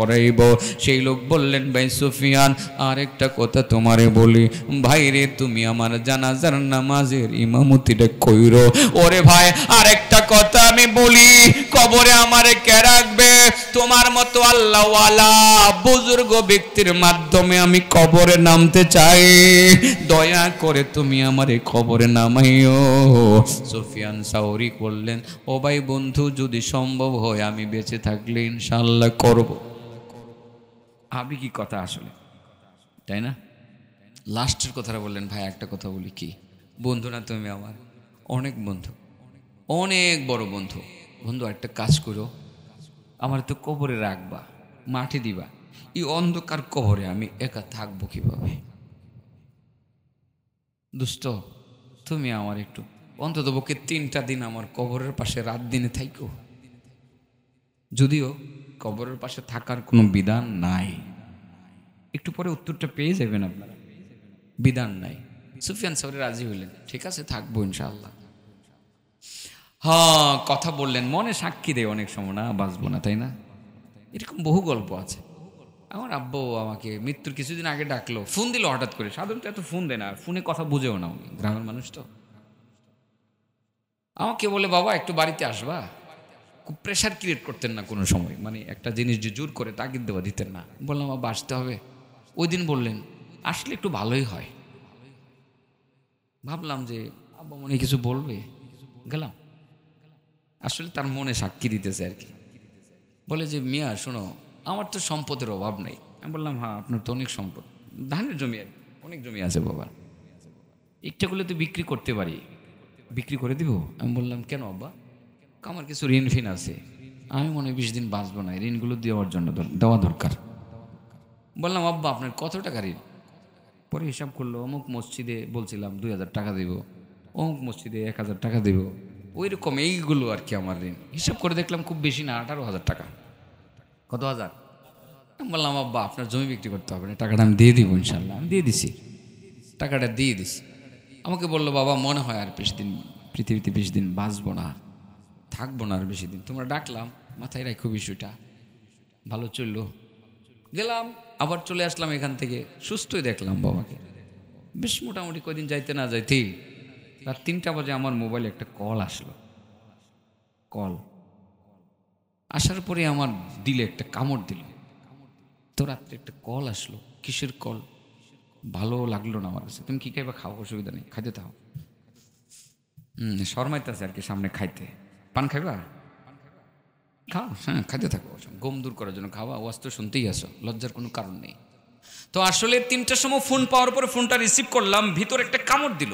করাইব সেই লোক বললেন ভাই সুফিয়ান আর একটা কথা তোমারে বলি ভাই রে তুমি আমার জানাজার নামাজের ইমামতিটা কইরো ওরে ভাই আরেকটা কথা আমি বলি কবরে আমারে কেরা তোমার মতো আল্লাহওয়ালা বুজুর্গ ব্যক্তির মাধ্যমে আমি কবরে নামতে চাই দয়া করে তুমি আমার এই খবরে নামাইও সুফিয়ান সাউরি করলেন ও ভাই বন্ধু যদি সম্ভব হয় আমি বেঁচে থাকলে ইনশাল্লাহ করব আমি কি কথা আসলে তাই না লাস্টের কথাটা বললেন ভাই একটা কথা বলি কি বন্ধু না তুমি আমার অনেক বন্ধু অনেক বড় বন্ধু বন্ধু একটা কাজ করো আমার তো কবরে রাখবা মাটি দিবা এই অন্ধকার কবরে আমি একা থাকবো কিভাবে দুষ্ট তুমি আমার একটু অন্তত বকে তিনটা দিন আমার কবরের পাশে রাত দিনে থাইকো যদিও কবরের পাশে থাকার কোনো বিধান নাই একটু পরে উত্তরটা পেয়ে যাবেন আপনারা বিধান নাই সুফিয়ান সাহরে রাজি হলেন ঠিক আছে থাকবো ইনশাআল্লাহ হ্যাঁ কথা বললেন মনে সাক্ষী দেয় অনেক সময় না বাঁচবো না তাই না এরকম বহু গল্প আছে আমার আব্বু আমাকে মৃত্যুর কিছুদিন আগে ডাকলো ফোন দিল হঠাৎ করে সাধারণত এত ফোন দেয় না ফোনে কথা বুঝেও না উনি গ্রামের মানুষ তো আমাকে বলে বাবা একটু বাড়িতে আসবা খুব প্রেশার ক্রিয়েট করতেন না কোনো সময় মানে একটা জিনিস যে জোর করে তাগিদ দেওয়া দিতেন না বললাম বাবা আসতে হবে ওই দিন বললেন আসলে একটু ভালোই হয় ভাবলাম যে আব্বা মনে কিছু বলবে গেলাম আসলে তার মনে সাক্ষী দিতেছে আর কি বলে যে মিয়া শোনো আমার তো সম্পদের অভাব নেই আমি বললাম হ্যাঁ আপনার তো অনেক সম্পদ ধানের জমি আর অনেক জমি আছে বাবা একটা তো বিক্রি করতে পারি বিক্রি করে দিব আমি বললাম কেন বাবা আমার কিছু ঋণ ফিন আছে আমি মনে বিশ দিন বাঁচবো না ঋণগুলো দেওয়ার জন্য দেওয়া দরকার বললাম আব্বা আপনার কত টাকা ঋণ পরে হিসাব করলো অমুক মসজিদে বলছিলাম দুই হাজার টাকা দেব অমুক মসজিদে এক হাজার টাকা দেব ওই রকম এইগুলো আর কি আমার ঋণ হিসাব করে দেখলাম খুব বেশি না আঠারো হাজার টাকা কত হাজার বললাম আব্বা আপনার জমি বিক্রি করতে হবে না টাকাটা আমি দিয়ে দিব ইনশাল্লাহ আমি দিয়ে দিছি টাকাটা দিয়ে দিছি আমাকে বললো বাবা মনে হয় আর বেশি দিন পৃথিবীতে বেশি দিন বাঁচবো না থাকবো না আর বেশি দিন তোমরা ডাকলাম মাথায় রাখো বিষয়টা ভালো চললো গেলাম আবার চলে আসলাম এখান থেকে সুস্থই দেখলাম বাবাকে বেশ মোটামুটি কদিন যাইতে না যাইতেই রাত তিনটা বাজে আমার মোবাইলে একটা কল আসলো কল আসার পরে আমার দিলে একটা কামড় দিল তো রাত্রে একটা কল আসলো কিসের কল ভালো লাগলো না আমার কাছে তুমি কী খাইবা খাও অসুবিধা নেই খাইতে থাও হুম আছে আর কি সামনে খাইতে পান খাইবা খাও হ্যাঁ খাইতে থাকো গম দূর করার জন্য খাওয়া ওয়াজ তো শুনতেই আসো লজ্জার কোনো কারণ নেই তো আসলে তিনটার সময় ফোন পাওয়ার পরে ফোনটা রিসিভ করলাম ভিতরে একটা কামড় দিল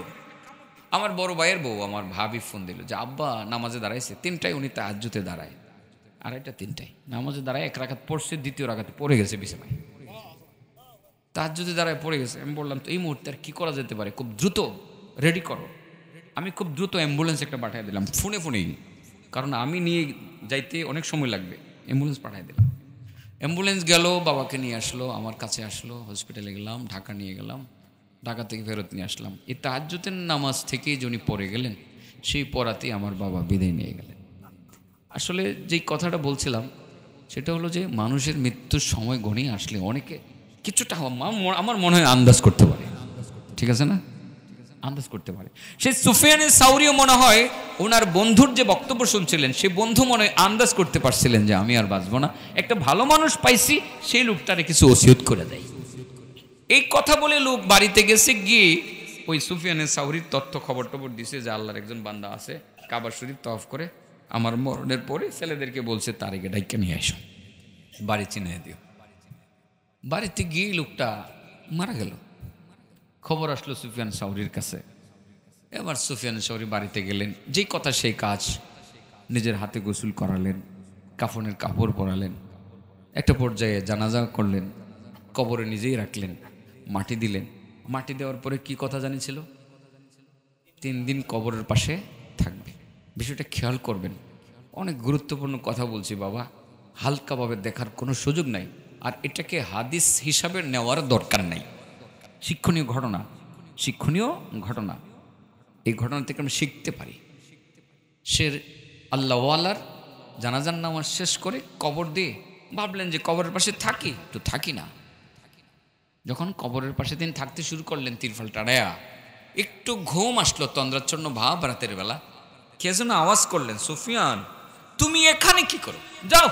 আমার বড় ভাইয়ের বউ আমার ভাবি ফোন দিল যে আব্বা নামাজে দাঁড়াইছে তিনটায় উনি তা আজ্জুতে দাঁড়ায় আড়াইটা তিনটায় নামাজে দাঁড়ায় এক রাখাত পড়ছে দ্বিতীয় রাখাতে পড়ে গেছে বিছানায় তাহাজুতে দাঁড়ায় পড়ে গেছে আমি বললাম তো এই মুহূর্তে আর কী করা যেতে পারে খুব দ্রুত রেডি করো আমি খুব দ্রুত অ্যাম্বুলেন্স একটা পাঠিয়ে দিলাম ফোনে ফোনেই কারণ আমি নিয়ে যাইতে অনেক সময় লাগবে অ্যাম্বুলেন্স পাঠিয়ে দিলাম অ্যাম্বুলেন্স গেল বাবাকে নিয়ে আসলো আমার কাছে আসলো হসপিটালে গেলাম ঢাকা নিয়ে গেলাম ঢাকা থেকে ফেরত নিয়ে আসলাম এই তাহাজ্যতের নামাজ থেকেই যিনি পড়ে গেলেন সেই পড়াতেই আমার বাবা বিদায় নিয়ে গেলেন আসলে যেই কথাটা বলছিলাম সেটা হলো যে মানুষের মৃত্যুর সময় গণি আসলে অনেকে কিছুটা আমার মনে হয় আন্দাজ করতে পারে ঠিক আছে না আন্দাজ করতে পারে সেই সুফিয়ানের সাউরিও মনে হয় ওনার বন্ধুর যে বক্তব্য শুনছিলেন সেই বন্ধু মনে হয় আন্দাজ করতে পারছিলেন যে আমি আর বাঁচবো না একটা ভালো মানুষ পাইছি সেই লোকটারে কিছু ওসিয়ত করে দেয় এই কথা বলে লোক বাড়িতে গেছে গিয়ে ওই সুফিয়ানের সাহরির তথ্য খবর টবর দিছে যে আল্লাহর একজন বান্দা আছে কাবার শরীফ তফ করে আমার মরণের পরে ছেলেদেরকে বলছে তারিখে ডাইকে নিয়ে আসো বাড়ি চিনে দিও বাড়িতে গিয়ে লোকটা মারা গেল খবর আসলো সুফিয়ান সাউরির কাছে এবার সুফিয়ান সাউরি বাড়িতে গেলেন যেই কথা সেই কাজ নিজের হাতে গোসল করালেন কাফনের কাপড় পরালেন একটা পর্যায়ে জানাজা করলেন কবরে নিজেই রাখলেন মাটি দিলেন মাটি দেওয়ার পরে কি কথা জানিয়েছিল তিন দিন কবরের পাশে থাকবে বিষয়টা খেয়াল করবেন অনেক গুরুত্বপূর্ণ কথা বলছি বাবা হালকাভাবে দেখার কোনো সুযোগ নাই আর এটাকে হাদিস হিসাবে নেওয়ার দরকার নাই শিক্ষণীয় ঘটনা শিক্ষণীয় ঘটনা এই ঘটনা থেকে আমরা শিখতে পারি সে আল্লাহওয়ালার জানাজান নামাজ শেষ করে কবর দিয়ে ভাবলেন যে কবরের পাশে থাকি তো থাকি না যখন কবরের পাশে তিনি থাকতে শুরু করলেন তিরফল টাড়ায়া একটু ঘুম আসলো তন্দ্রাচ্ছন্ন ভাব রাতের বেলা কে যেন আওয়াজ করলেন সুফিয়ান তুমি এখানে কি করো যাও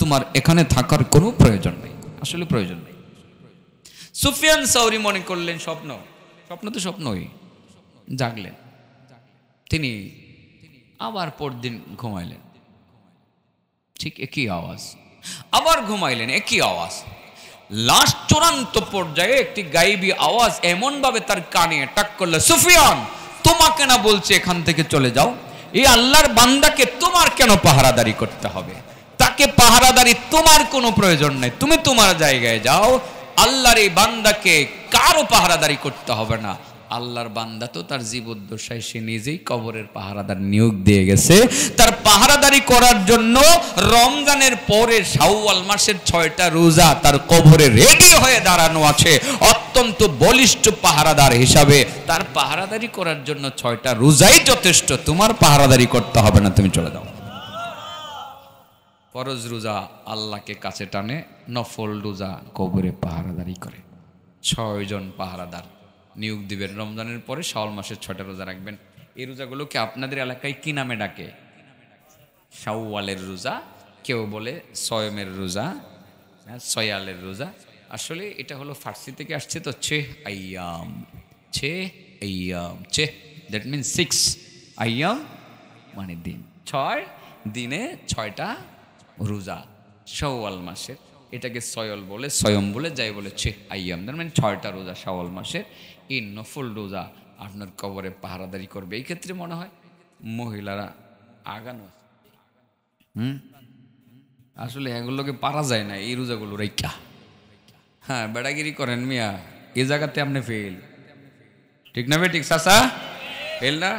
তোমার এখানে থাকার কোনো প্রয়োজন নেই আসলে প্রয়োজন নেই সুফিয়ান সাউরি মনে করলেন স্বপ্ন স্বপ্ন তো স্বপ্নই জাগলেন তিনি আবার পরদিন ঘুমাইলেন ঠিক একই আওয়াজ আবার ঘুমাইলেন একই আওয়াজ লাশ চূড়ান্ত পর্যায়ে একটি গাইবী আওয়াজ এমনভাবে তার কানে টাক করলো সুফিয়ান তোমাকে না বলছে এখান থেকে চলে যাও এই আল্লাহর বান্দাকে তোমার কেন পাহারাদারি করতে হবে তাকে পাহারাদারি তোমার কোনো প্রয়োজন নেই তুমি তোমার জায়গায় যাও আল্লাহর এই বান্দাকে কারো পাহারাদারি করতে হবে না আল্লাহর বান্দা তো তার জীবদ্দশায় সে নিজেই কবরের পাহারাদার নিয়োগ দিয়ে গেছে তার পাহারাদারি করার জন্য রমজানের পরে শাওয়াল মাসের ছয়টা রোজা তার কবরে রেডি হয়ে দাঁড়ানো আছে অত্যন্ত বলিষ্ঠ পাহারাদার হিসাবে তার পাহারাদারি করার জন্য ছয়টা রোজাই যথেষ্ট তোমার পাহারাদারি করতে হবে না তুমি চলে যাও ফরজ রোজা আল্লাহকে কাছে টানে নফল রোজা কবরে পাহারাদারি করে ছয়জন পাহারাদার নিয়োগ দিবেন রমজানের পরে শাওয়াল মাসের ছটা রোজা রাখবেন এই রোজাগুলোকে আপনাদের এলাকায় কি নামে ডাকে শাওয়ালের রোজা কেউ বলে সয়মের রোজা হ্যাঁ সয়ালের রোজা আসলে এটা হলো ফার্সি থেকে আসছে তো ছে আইয়াম ছে আয়াম ছে দ্যাট মিন সিক্স আইয়াম মানে দিন ছয় দিনে ছয়টা রোজা শাওয়াল মাসের এটাকে সয়ল বলে সয়ম বলে যাই বলে ছে আইয়াম দ্যাট মিন মানে ছয়টা রোজা শাওয়াল মাসের এই নফল রোজা আপনার কবরে পাহারাদারি করবে এই ক্ষেত্রে মনে হয় মহিলারা আগানো হুম আসলে এগুলোকে পারা যায় না এই রোজাগুলো রেখা হ্যাঁ বেড়াগিরি করেন মিয়া এ জায়গাতে আপনি ফেল ঠিক না ঠিক চাষা ফেল না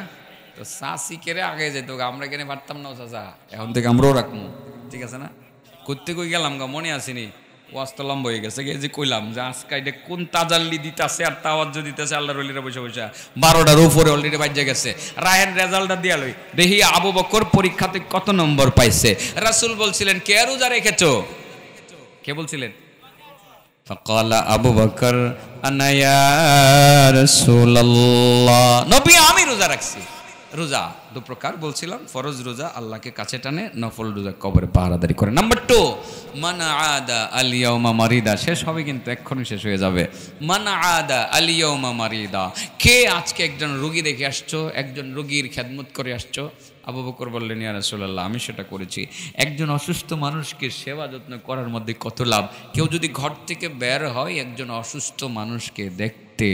তো চাষি কেড়ে আগে যেত আমরা কেন পারতাম না চাষা এখন থেকে আমরাও রাখবো ঠিক আছে না করতে কই গেলাম গা মনে আসেনি ওয়াজটা হয়ে গেছে এই যে কইলাম যে আজকে এটা কোন তাজাল্লি দিতেছে আর তাওয়াজ দিতেছে আল্লাহ রলিরা বসে বসে বারোটার উপরে অলরেডি বাজে গেছে রায়ের রেজাল্টটা দিয়া লই দেখি আবু বকর পরীক্ষাতে কত নম্বর পাইছে রাসুল বলছিলেন কে রোজা রেখেছ কে বলছিলেন فقال আবু বকর আনায়া রাসূলুল্লাহ নবী আমি রোজা রাখছি রোজা দু প্রকার বলছিলাম ফরজ রোজা আল্লাহকে কাছে টানে নফল রোজা কবরে পাহারাদারি করে নাম্বার টু মানা আদা আলিয়া মারিদা শেষ হবে কিন্তু এক্ষুনি শেষ হয়ে যাবে মানা আদা আলিয়া মারিদা কে আজকে একজন রুগী দেখে আসছো একজন রুগীর খেদমত করে আসছো আবু বকর বললেন ইয়া রাসুল্লাহ আমি সেটা করেছি একজন অসুস্থ মানুষকে সেবা যত্ন করার মধ্যে কত লাভ কেউ যদি ঘর থেকে বের হয় একজন অসুস্থ মানুষকে দেখতে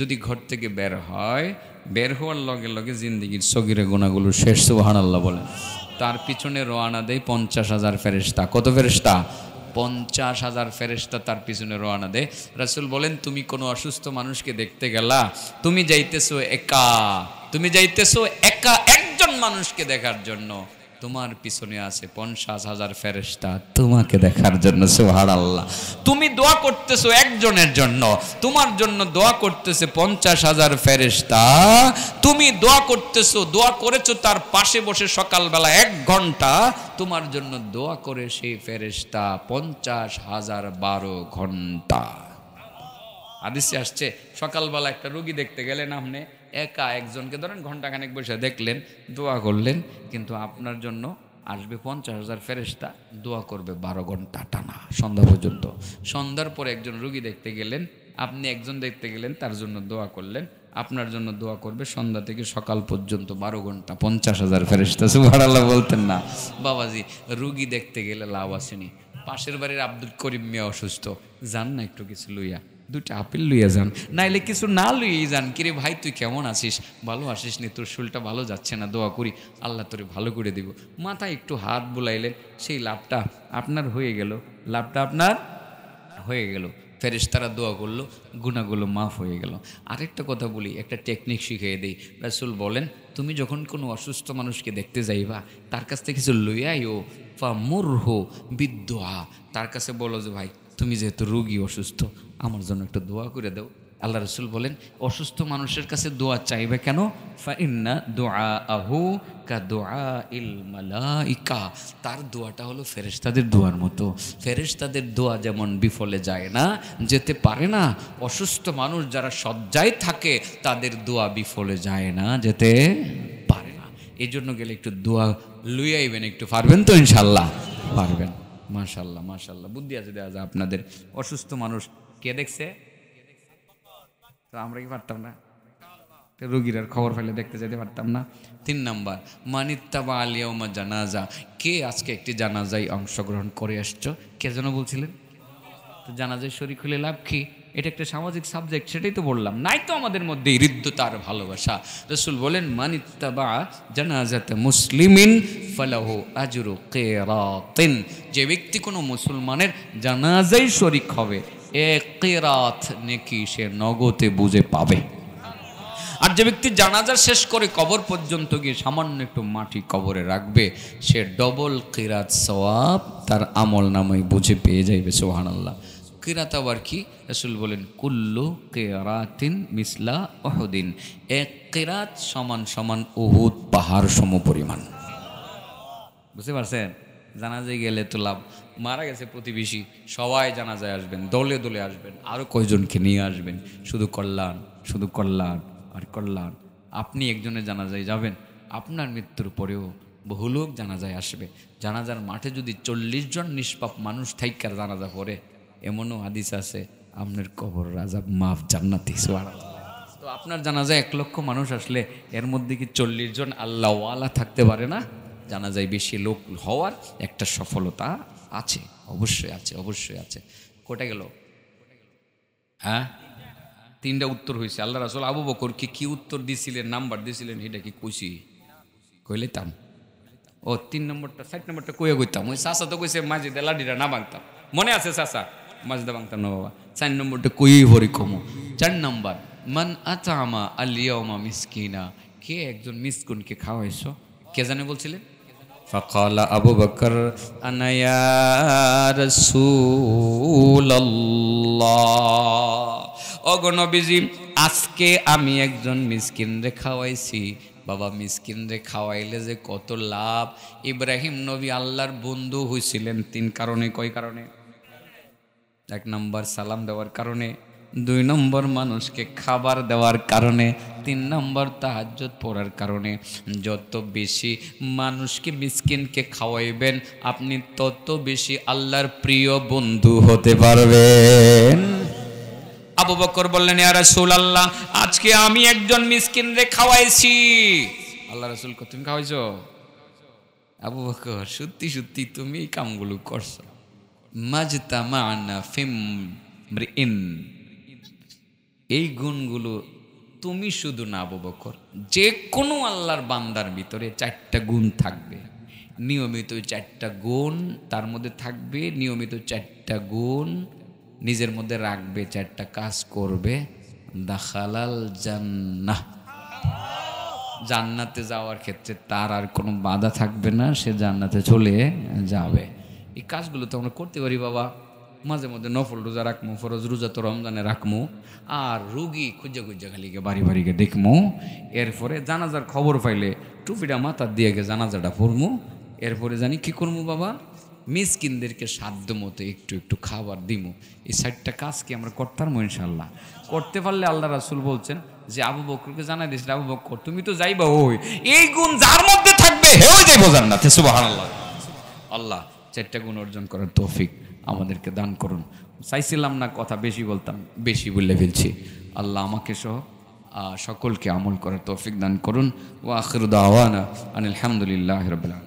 যদি ঘর থেকে বের হয় বের হওয়ার লগে লগে জিন্দিগির সগিরে গোনাগুলো শেষ সুবাহান আল্লাহ বলেন তার পিছনে রোয়ানা দেয় পঞ্চাশ হাজার ফেরিস্তা কত ফেরিস্তা পঞ্চাশ হাজার ফেরেস্তা তার পিছনে রোয়ানা দেয় রাসুল বলেন তুমি কোনো অসুস্থ মানুষকে দেখতে গেলা তুমি যাইতেছো একা তুমি যাইতেছো একা একজন মানুষকে দেখার জন্য তোমার পিছনে আছে পঞ্চাশ হাজার ফেরেস্তা তোমাকে দেখার জন্য সোহার আল্লাহ তুমি দোয়া করতেছো একজনের জন্য তোমার জন্য দোয়া করতেছে পঞ্চাশ হাজার ফেরেস্তা তুমি দোয়া করতেছো দোয়া করেছো তার পাশে বসে সকালবেলা এক ঘন্টা তোমার জন্য দোয়া করে সেই ফেরেস্তা পঞ্চাশ হাজার বারো ঘন্টা আদিসে আসছে সকালবেলা একটা রুগী দেখতে গেলেন আপনি একা একজনকে ধরেন ঘন্টাখানেক বসে দেখলেন দোয়া করলেন কিন্তু আপনার জন্য আসবে পঞ্চাশ হাজার ফেরেস্তা দোয়া করবে বারো ঘন্টা টানা সন্ধ্যা পর্যন্ত সন্ধ্যার পরে একজন রুগী দেখতে গেলেন আপনি একজন দেখতে গেলেন তার জন্য দোয়া করলেন আপনার জন্য দোয়া করবে সন্ধ্যা থেকে সকাল পর্যন্ত বারো ঘন্টা পঞ্চাশ হাজার ফেরেস্তা সুভাড়াল্লাহ বলতেন না বাবাজি রুগী দেখতে গেলে লাভ আসেনি পাশের বাড়ির আব্দুল করিম মেয়ে অসুস্থ যান না একটু কিছু লইয়া দুটা আপেল লইয়া যান নাইলে কিছু না লইয়ে যান কিরে ভাই তুই কেমন আছিস ভালো আসিস নি তোর শুলটা ভালো যাচ্ছে না দোয়া করি আল্লাহ তোরে ভালো করে দিব মাথা একটু হাত বুলাইলেন সেই লাভটা আপনার হয়ে গেল লাভটা আপনার হয়ে গেল ফেরেস তারা দোয়া করলো গুণাগুলো মাফ হয়ে গেল আরেকটা কথা বলি একটা টেকনিক শিখিয়ে দিই রাসুল বলেন তুমি যখন কোনো অসুস্থ মানুষকে দেখতে যাইবা তার কাছ থেকে কিছু লইয়াই ও বা মুর হো বিদ্যোহা তার কাছে বলো যে ভাই তুমি যেহেতু রুগী অসুস্থ আমার জন্য একটা দোয়া করে দাও আল্লাহ রসুল বলেন অসুস্থ মানুষের কাছে দোয়া চাইবে কেন ফাইন্না দোয়া আহু কা দোয়া ইল মালাইকা তার দোয়াটা হলো তাদের দোয়ার মতো তাদের দোয়া যেমন বিফলে যায় না যেতে পারে না অসুস্থ মানুষ যারা সজ্জায় থাকে তাদের দোয়া বিফলে যায় না যেতে পারে না এই জন্য গেলে একটু দোয়া লুইয়াইবেন একটু পারবেন তো ইনশাল্লাহ পারবেন মাশাল্লাহ মাশাল্লাহ বুদ্ধি আছে দেওয়া যায় আপনাদের অসুস্থ মানুষ কে দেখছে তো আমরা কি পারতাম না আর খবর ফেলে দেখতে যেতে পারতাম না তিন নাম্বার মানিত্তাবা আলিয়াউমা জানাজা কে আজকে একটি জানাজাই অংশগ্রহণ করে আসছো কে যেন বলছিলেন তো শরীর খুলে লাভ কি এটা একটা সামাজিক সাবজেক্ট সেটাই তো বললাম নাই তো আমাদের মধ্যে হৃদ্যতার ভালোবাসা রসুল বলেন মানিতাবা জানাজাতে মুসলিমিন ফলাহ আজুরু কেরাতেন যে ব্যক্তি কোনো মুসলমানের জানাজাই শরিক হবে এ কেরাত নেকি সে নগদে বুঝে পাবে আর যে ব্যক্তি জানাজা শেষ করে কবর পর্যন্ত গিয়ে সামান্য একটু মাটি কবরে রাখবে সে ডবল কিরাত সওয়াব তার আমল নামে বুঝে পেয়ে যাইবে সোহান আল্লাহ কেরাত আবার কি রসুল বলেন কুল্লু কেরাতিন মিসলা অহদিন এক কেরাত সমান সমান ওহুদ পাহাড় সম পরিমাণ বুঝতে পারছেন যায় গেলে তো লাভ মারা গেছে প্রতিবেশী সবাই জানাজায় আসবেন দলে দলে আসবেন আরও কয়জনকে নিয়ে আসবেন শুধু কল্যাণ শুধু কল্যাণ আর কল্যাণ আপনি একজনের জানাজায় যাবেন আপনার মৃত্যুর পরেও বহু লোক জানাজায় আসবে জানাজার মাঠে যদি চল্লিশ জন নিষ্পাপ মানুষ থাইকার জানাজা পড়ে এমনও আদিস আছে আপনার কবর রাজা মাফ জান্নাতি তো আপনার যায় এক লক্ষ মানুষ আসলে এর মধ্যে কি চল্লিশ জন আল্লাহওয়ালা থাকতে পারে না জানা যায় বেশি লোক হওয়ার একটা সফলতা আছে অবশ্যই আছে অবশ্যই আছে কোটা গেল হ্যাঁ তিনটা উত্তর হয়েছে আল্লাহ রাসুল আবু বকর কি কি উত্তর দিছিলেন নাম্বার দিছিলেন এটা কি কইছি কইলেতাম ও তিন নম্বরটা সাত নম্বরটা কইয়া কইতাম ওই চাষা তো কইছে মাঝে লাডিরা না ভাঙতাম মনে আছে চাষা মাজদা বাংতাম না বাবা চার নম্বরটা কই হরি কম চার নম্বর মান আতামা আলিয়মা মিসকিনা কে একজন মিসকুনকে খাওয়াইছ কে জানে বলছিলেন فقال أبو بكر أنا يا رسول الله ওগো নবীজি আজকে আমি একজন রে খাওয়াইছি বাবা রে খাওয়াইলে যে কত লাভ ইব্রাহিম নবী আল্লাহর বন্ধু হয়েছিলেন তিন কারণে কয় কারণে এক নম্বর সালাম দেওয়ার কারণে দুই নম্বর মানুষকে খাবার দেওয়ার কারণে তিন নম্বর তাহাজ্জত পড়ার কারণে যত বেশি মানুষকে মিসকিনকে খাওয়াইবেন আপনি তত বেশি আল্লাহর প্রিয় বন্ধু হতে পারবেন আবু বকর বললেন ইয়া রাসূল আল্লাহ আজকে আমি একজন রে খাওয়াইছি আল্লাহ রাসূল তুমি খাওয়াইছো আবু বকর সত্যি সত্যি তুমি কামগুলো করছো মাজতামানা ফিম ইন এই গুণগুলো তুমি শুধু না বকর যে কোনো আল্লাহর বান্দার ভিতরে চারটা গুণ থাকবে নিয়মিত চারটা গুণ তার মধ্যে থাকবে নিয়মিত চারটা গুণ নিজের মধ্যে রাখবে চারটা কাজ করবে দাখালাল জান্নাহ জান্নাতে যাওয়ার ক্ষেত্রে তার আর কোনো বাধা থাকবে না সে জান্নাতে চলে যাবে এই কাজগুলো তো আমরা করতে পারি বাবা মাঝে মধ্যে নফল রোজা রাখমু ফরজ রোজা তো রমজানে রাখমু আর রুগী খুঁজে খুঁজে খালিকে বাড়ি বাড়িকে দেখমু এরপরে জানাজার খবর পাইলে টুপিটা মাথার দিয়ে গে জানাজাটা পড়মু এরপরে জানি কি করবো বাবা মিসকিনদেরকে সাধ্য মতো একটু একটু খাবার দিমু এই সাইডটা কাজ কি আমরা করতাম ইনশাল্লাহ করতে পারলে আল্লাহ রাসুল বলছেন যে আবু বকরকে জানাই দিয়েছিল আবু বকর তুমি তো যাইবা ওই এই গুণ যার মধ্যে থাকবে হেও যাইবো জান্নাতে সুবহানাল্লাহ আল্লাহ চারটা গুণ অর্জন করার তৌফিক আমাদেরকে দান করুন চাইছিলাম না কথা বেশি বলতাম বেশি বলে ফেলছি আল্লাহ আমাকে সহ সকলকে আমল করার তৌফিক দান করুন ও আখরুদ্দাওয়ানা আনিল হামদুলিল্লাহ রবিলাম